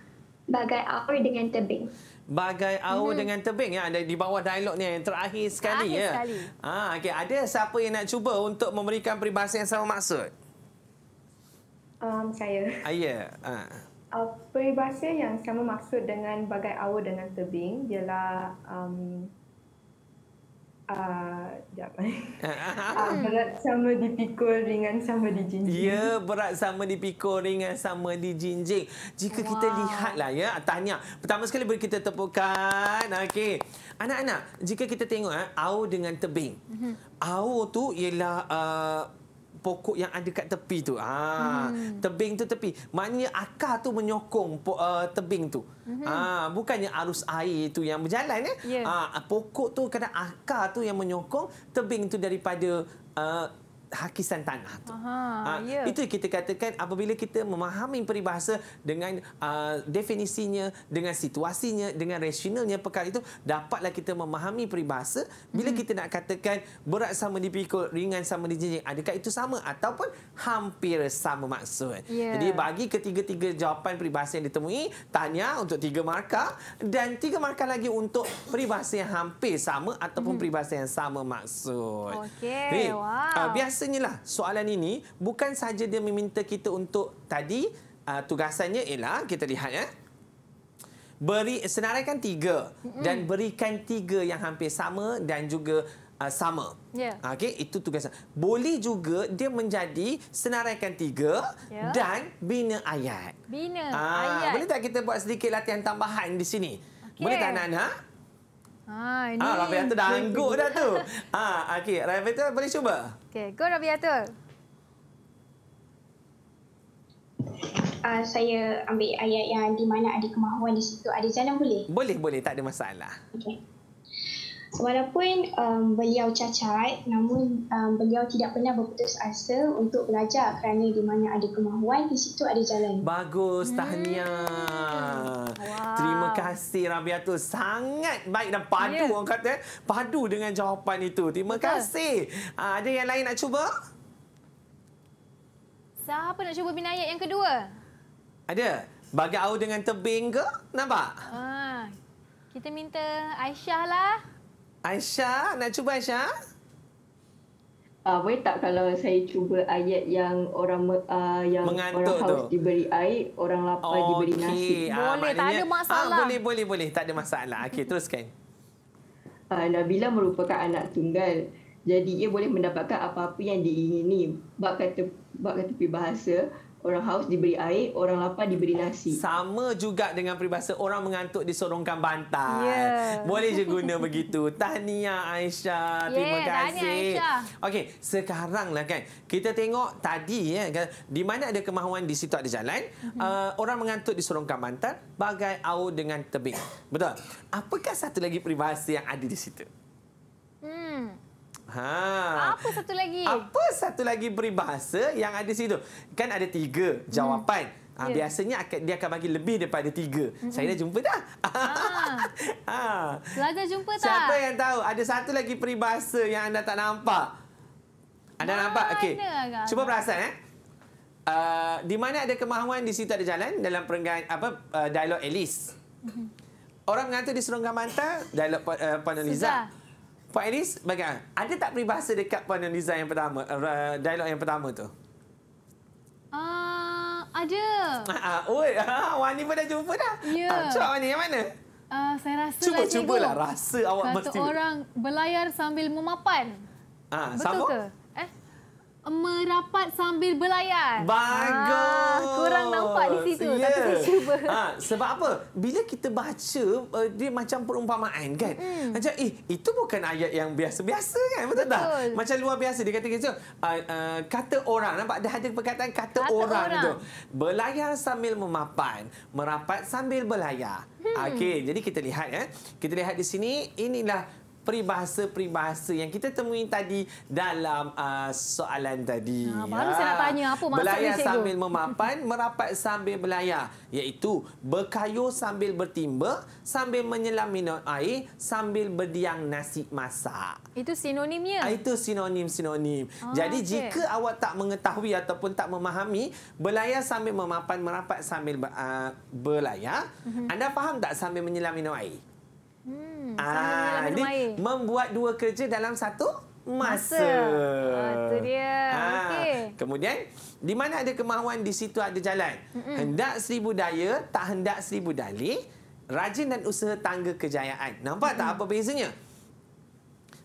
bagai awal dengan tebing. Bagai awal hmm. dengan tebing ya. Ada di bawah dialog ni yang terakhir sekali terakhir ya. Sekali. Ha, okey, ada siapa yang nak cuba untuk memberikan peribahasa yang sama maksud? Um, saya. Ah, ya. Ha. Uh, peribahasa yang sama maksud dengan bagai awal dengan tebing ialah um, Uh, uh, berat sama dipikul ringan sama dijinjing. Ya, berat sama dipikul ringan sama dijinjing. Jika wow. kita lihatlah ya, tanya. Pertama sekali beri kita tepukan. Okey. Anak-anak, jika kita tengok eh, au dengan tebing. Mhm. Uh-huh. Au tu ialah uh, pokok yang ada kat tepi tu. Ha, hmm. tebing tu tepi. Maknanya akar tu menyokong po, uh, tebing tu. Ha, bukannya arus air tu yang berjalan eh? ya. Yeah. Ha, pokok tu kena akar tu yang menyokong tebing tu daripada uh, hakisan tanah tu. Aha, ha, yeah. Itu kita katakan apabila kita memahami peribahasa dengan uh, definisinya, dengan situasinya, dengan rasionalnya perkara itu, dapatlah kita memahami peribahasa bila hmm. kita nak katakan berat sama dipikul, ringan sama dijinjing. Adakah itu sama ataupun hampir sama maksud. Yeah. Jadi bagi ketiga-tiga jawapan peribahasa yang ditemui, tanya untuk tiga markah dan tiga markah lagi untuk peribahasa yang hampir sama ataupun hmm. peribahasa yang sama maksud. Okey, ah, wow. Uh, biasa biasanya lah soalan ini bukan sahaja dia meminta kita untuk tadi uh, tugasannya ialah kita lihat ya. Beri senaraikan tiga mm-hmm. dan berikan tiga yang hampir sama dan juga uh, sama. Yeah. Okey, itu tugasan Boleh juga dia menjadi senaraikan tiga yeah. dan bina ayat. Bina uh, ayat. Boleh tak kita buat sedikit latihan tambahan di sini? Okay. Boleh tak Nana? Ha, ah, Rabiatul dah angguk dah tu. Ah, ha, okey, Rabiatul boleh cuba. Okey, go Rabiatul. Uh, ah, saya ambil ayat yang di mana ada kemahuan di situ ada jalan boleh? Boleh, boleh, tak ada masalah. Okey. Walaupun um, beliau cacat, namun um, beliau tidak pernah berputus asa untuk belajar kerana di mana ada kemahuan, di situ ada jalan. Bagus, hmm. tahniah. Hmm. Wow. Terima kasih Rabiatul. Sangat baik dan padu yeah. orang kata. Padu dengan jawapan itu. Terima Betul. kasih. Uh, ada yang lain nak cuba? Siapa nak cuba binayat yang kedua? Ada. Bagi awal dengan tebing ke? Nampak? Uh, kita minta Aisyah lah. Aisyah, nak cuba Aisyah? Uh, boleh tak kalau saya cuba ayat yang orang uh, yang Mengantuk orang haus tu. diberi air, orang lapar okay. Oh, diberi nasi. Ah, boleh, uh, tak ada masalah. Uh, boleh, boleh, boleh. Tak ada masalah. Okey, teruskan. Uh, Nabila merupakan anak tunggal. Jadi ia boleh mendapatkan apa-apa yang diingini. Bab kata, bab kata peribahasa, Orang haus diberi air, orang lapar diberi nasi. Sama juga dengan peribahasa orang mengantuk disorongkan bantal. Yeah. Boleh je guna begitu. Tahniah Aisyah. Yeah, Terima kasih. Tahniah Aisyah. Okey, sekaranglah kan. Kita tengok tadi ya, kan, di mana ada kemahuan di situ ada jalan. Mm -hmm. uh, orang mengantuk disorongkan bantal bagai air dengan tebing. Betul? Apakah satu lagi peribahasa yang ada di situ? Hmm. Ha. Apa satu lagi? Apa satu lagi peribahasa yang ada situ? Kan ada tiga jawapan. Hmm. Ha, yeah. Ya. Biasanya dia akan bagi lebih daripada tiga. Mm-hmm. Saya dah jumpa dah. Ha. ha. Belajar jumpa tak? Siapa yang tahu? Ada satu lagi peribahasa yang anda tak nampak. Anda Mana nampak? Okey. Cuba perasan. Eh? Uh, di mana ada kemahuan di situ ada jalan dalam perenggan apa uh, dialog Elise. Hmm. Orang mengantuk di Serongga Manta dialog uh, Pan Eliza. Puan Elis, bagaimana? Ada tak peribahasa dekat Puan Eliza yang pertama, uh, dialog yang pertama tu? Ah, Ada. Ha, ha, oi, ah, Wani pun dah jumpa dah. Ya. Cuba Wani, yang mana? Uh, saya rasa cuba, lah, Cuba, cubalah. Rasa awak Kata mesti. Kata orang berlayar sambil memapan. Ah, Betul sambung? ke? merapat sambil berlayar. Bagus. Ha, ah, kurang nampak di situ yeah. tapi saya cuba. Ha, sebab apa? Bila kita baca uh, dia macam perumpamaan kan. Mm. Macam eh itu bukan ayat yang biasa-biasa kan? Betul, Betul tak? Macam luar biasa dia kata Uh, uh, kata orang nampak dah ada perkataan kata, kata orang, orang tu. Berlayar sambil memapan, merapat sambil berlayar. Hmm. Okey, jadi kita lihat ya. Eh. Kita lihat di sini inilah peribahasa-peribahasa yang kita temui tadi dalam uh, soalan tadi. Ha, baru ha. saya nak ya. tanya apa maksudnya Belayar cikgu? sambil memapan, merapat sambil belayar. Iaitu berkayu sambil bertimba, sambil menyelam minum air, sambil berdiang nasi masak. Itu sinonimnya? Ha, itu sinonim-sinonim. Ha, Jadi okay. jika awak tak mengetahui ataupun tak memahami, belayar sambil memapan, merapat sambil uh, belayar, uh mhm. -huh. anda faham tak sambil menyelam minum air? Hmm, ah, ini membuat dua kerja dalam satu masa. Ah, itu oh, dia. Ah, okay. Kemudian, di mana ada kemahuan, di situ ada jalan. Hmm. Hendak seribu daya, tak hendak seribu dalih. Rajin dan usaha tangga kejayaan. Nampak tak apa bezanya?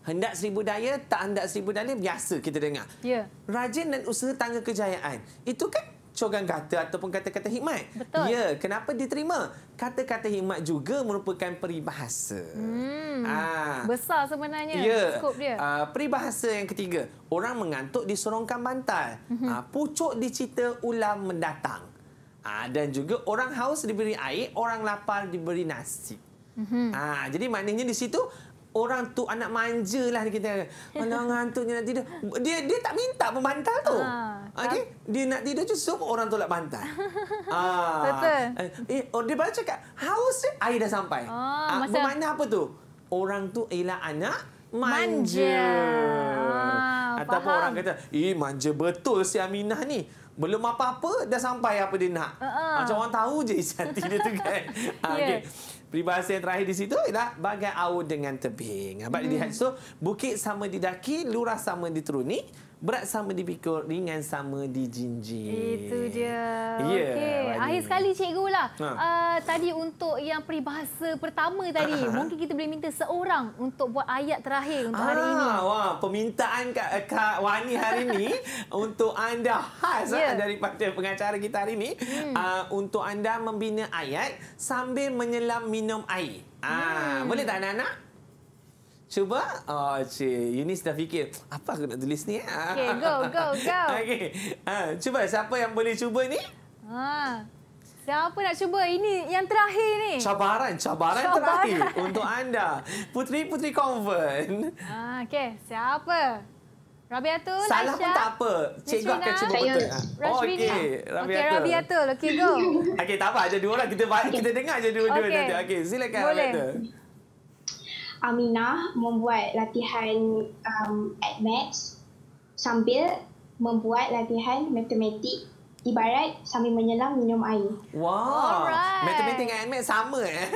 Hendak seribu daya, tak hendak seribu dalih. Biasa kita dengar. Yeah. Rajin dan usaha tangga kejayaan. Itu kan cogan kata ataupun kata-kata hikmat. Betul. Ya, kenapa diterima? Kata-kata hikmat juga merupakan peribahasa. Hmm. Aa, ah. besar sebenarnya ya, skop dia. Aa, ah, peribahasa yang ketiga. Orang mengantuk disorongkan bantal. Mm-hmm. pucuk dicita ulam mendatang. Aa, dan juga orang haus diberi air, orang lapar diberi nasi. Mm-hmm. Aa, jadi maknanya di situ orang tu anak manja lah kita. Kalau ngantuknya nak tidur, dia dia tak minta pun bantal tu. Ha, ah, ah, okay? Dia nak tidur je sup orang tolak bantal. ah. Betul. Eh, eh, oh, dia baru cakap, haus dia, air dah sampai. Oh, ah, masa... Bermakna apa tu? Orang tu ialah anak manja. manja. Ah, Ataupun faham. orang kata, eh manja betul si Aminah ni. Belum apa-apa, dah sampai apa dia nak. Uh-uh. Macam orang tahu je isi hati dia tu kan. yeah. okay. Peribahasa yang terakhir di situ ialah bagai awu dengan tebing. Abang ah, hmm. lihat so bukit sama didaki, lurah sama diteruni, Berat sama dipikul, ringan sama dijinjing. Itu dia. Yeah, okay. Akhir sekali, cikgu. Lah. Ha. Uh, tadi untuk yang peribahasa pertama tadi, ha. mungkin kita boleh minta seorang untuk buat ayat terakhir untuk ha. hari ini. Ah, wah, permintaan Kak, eh, Kak Wani hari ini untuk anda khas yeah. Ya. daripada pengacara kita hari ini. Hmm. Uh, untuk anda membina ayat sambil menyelam minum air. Ah, hmm. Boleh tak anak-anak? Cuba. Oh, cik. You ni sudah fikir, apa aku nak tulis ni? Eh? Okay, go, go, go. Okay. Ha, cuba, siapa yang boleh cuba ni? Ha. Siapa nak cuba? Ini yang terakhir ni. Cabaran, cabaran, cabaran. terakhir untuk anda. Puteri-puteri konven. Ha, okay, siapa? Rabiatul, Salah Laisha. pun tak apa. Cikgu akan cuba Saya betul. Oh, okay, Rabiatul. Okay, Rabiatul. Okay, go. Okay, tak apa. Ada dua orang. Lah. Kita, kita dengar je dua-dua okay. nanti. Okay, silakan Boleh. Rabiatul. Aminah membuat latihan um, at maths sambil membuat latihan matematik ibarat sambil menyelam minum air. Wow. Alright. Matematik dengan at maths sama eh.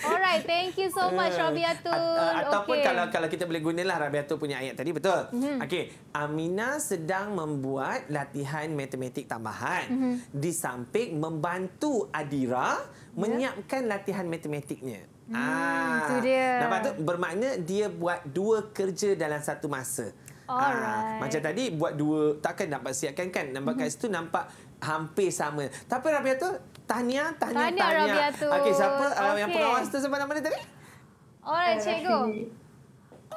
Alright, thank you so much eh, Rabiatul. Uh, ataupun okay. kalau kalau kita boleh gunalah Rabiatul punya ayat tadi betul. Mm-hmm. Okey, Amina sedang membuat latihan matematik tambahan mm-hmm. di samping membantu Adira yeah. menyiapkan latihan matematiknya. Hmm, ah, itu dia. Lepas tu bermakna dia buat dua kerja dalam satu masa. Ah, Alright. Ah, macam tadi buat dua takkan dapat siapkan kan? Nampak kat mm-hmm. situ nampak hampir sama. Tapi Rabia tu tanya, tanya, tanya. Tahniah tu. Okey, siapa okay. Uh, yang pengawas tu sebab nama tadi? Alright, eh, cikgu.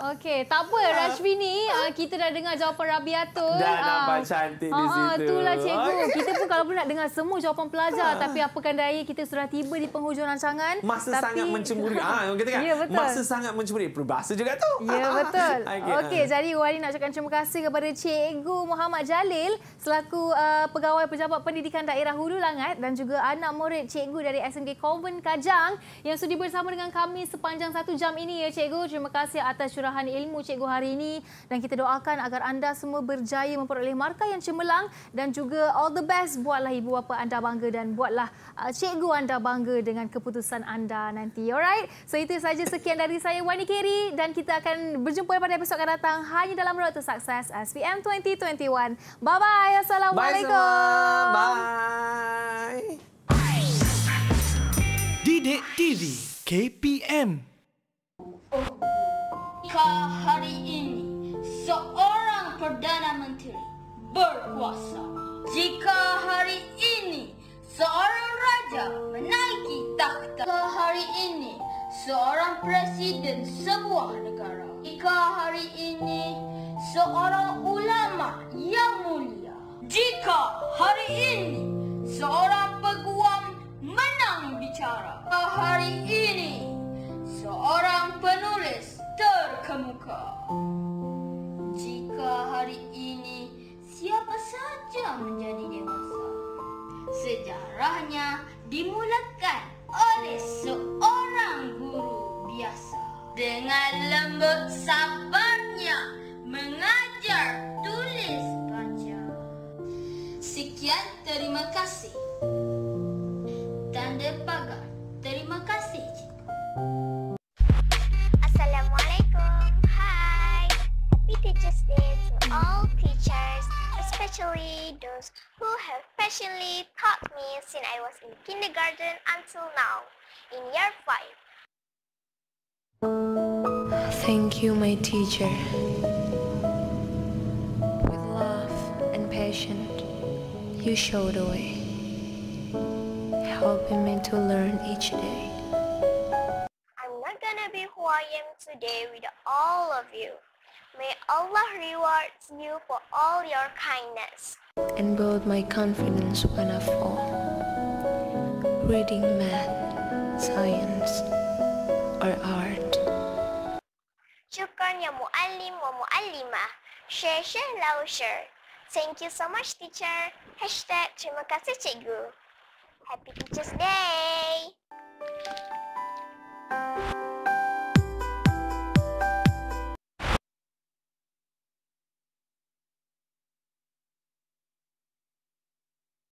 Okey, tak apa ah. Rashvini, uh, ah, kita dah dengar jawapan Rabiatul. Dah nampak uh, ah. cantik uh, di situ. Ha, itulah cikgu. Kita pun kalau pun nak dengar semua jawapan pelajar uh. tapi apakan daya kita sudah tiba di penghujung rancangan. Masa tapi... sangat mencemburi. Ah, ha, kata kan? Ya, betul. Masa sangat mencemburi. Perbahasa juga tu. Ya, betul. Okey, okay, uh. jadi Wani nak cakap terima kasih kepada cikgu Muhammad Jalil selaku uh, pegawai pejabat pendidikan daerah Hulu Langat dan juga anak murid cikgu dari SMK Convent Kajang yang sudah bersama dengan kami sepanjang satu jam ini ya cikgu. Terima kasih atas curahan pengolahan ilmu cikgu hari ini dan kita doakan agar anda semua berjaya memperoleh markah yang cemerlang dan juga all the best buatlah ibu bapa anda bangga dan buatlah uh, cikgu anda bangga dengan keputusan anda nanti. Alright. So itu saja sekian dari saya Wani Keri dan kita akan berjumpa pada episod akan datang hanya dalam Road to Success SPM 2021. Bye bye. Assalamualaikum. Bye. bye. Didik TV KPM. Oh. Jika hari ini seorang perdana menteri berkuasa. Jika hari ini seorang raja menaiki takhta. Jika hari ini seorang presiden sebuah negara. Jika hari ini seorang ulama yang mulia. Jika hari ini seorang peguam menang bicara. Jika hari ini 吧。with love and passion you show the way helping me to learn each day i'm not gonna be who i am today without all of you may allah reward you for all your kindness and build my confidence when i fall reading math science or art Syukran ya muallim wa muallimah. Share, share, lau, share. Thank you so much, teacher. Hashtag terima kasih, cikgu. Happy Teacher's Day! Thank you.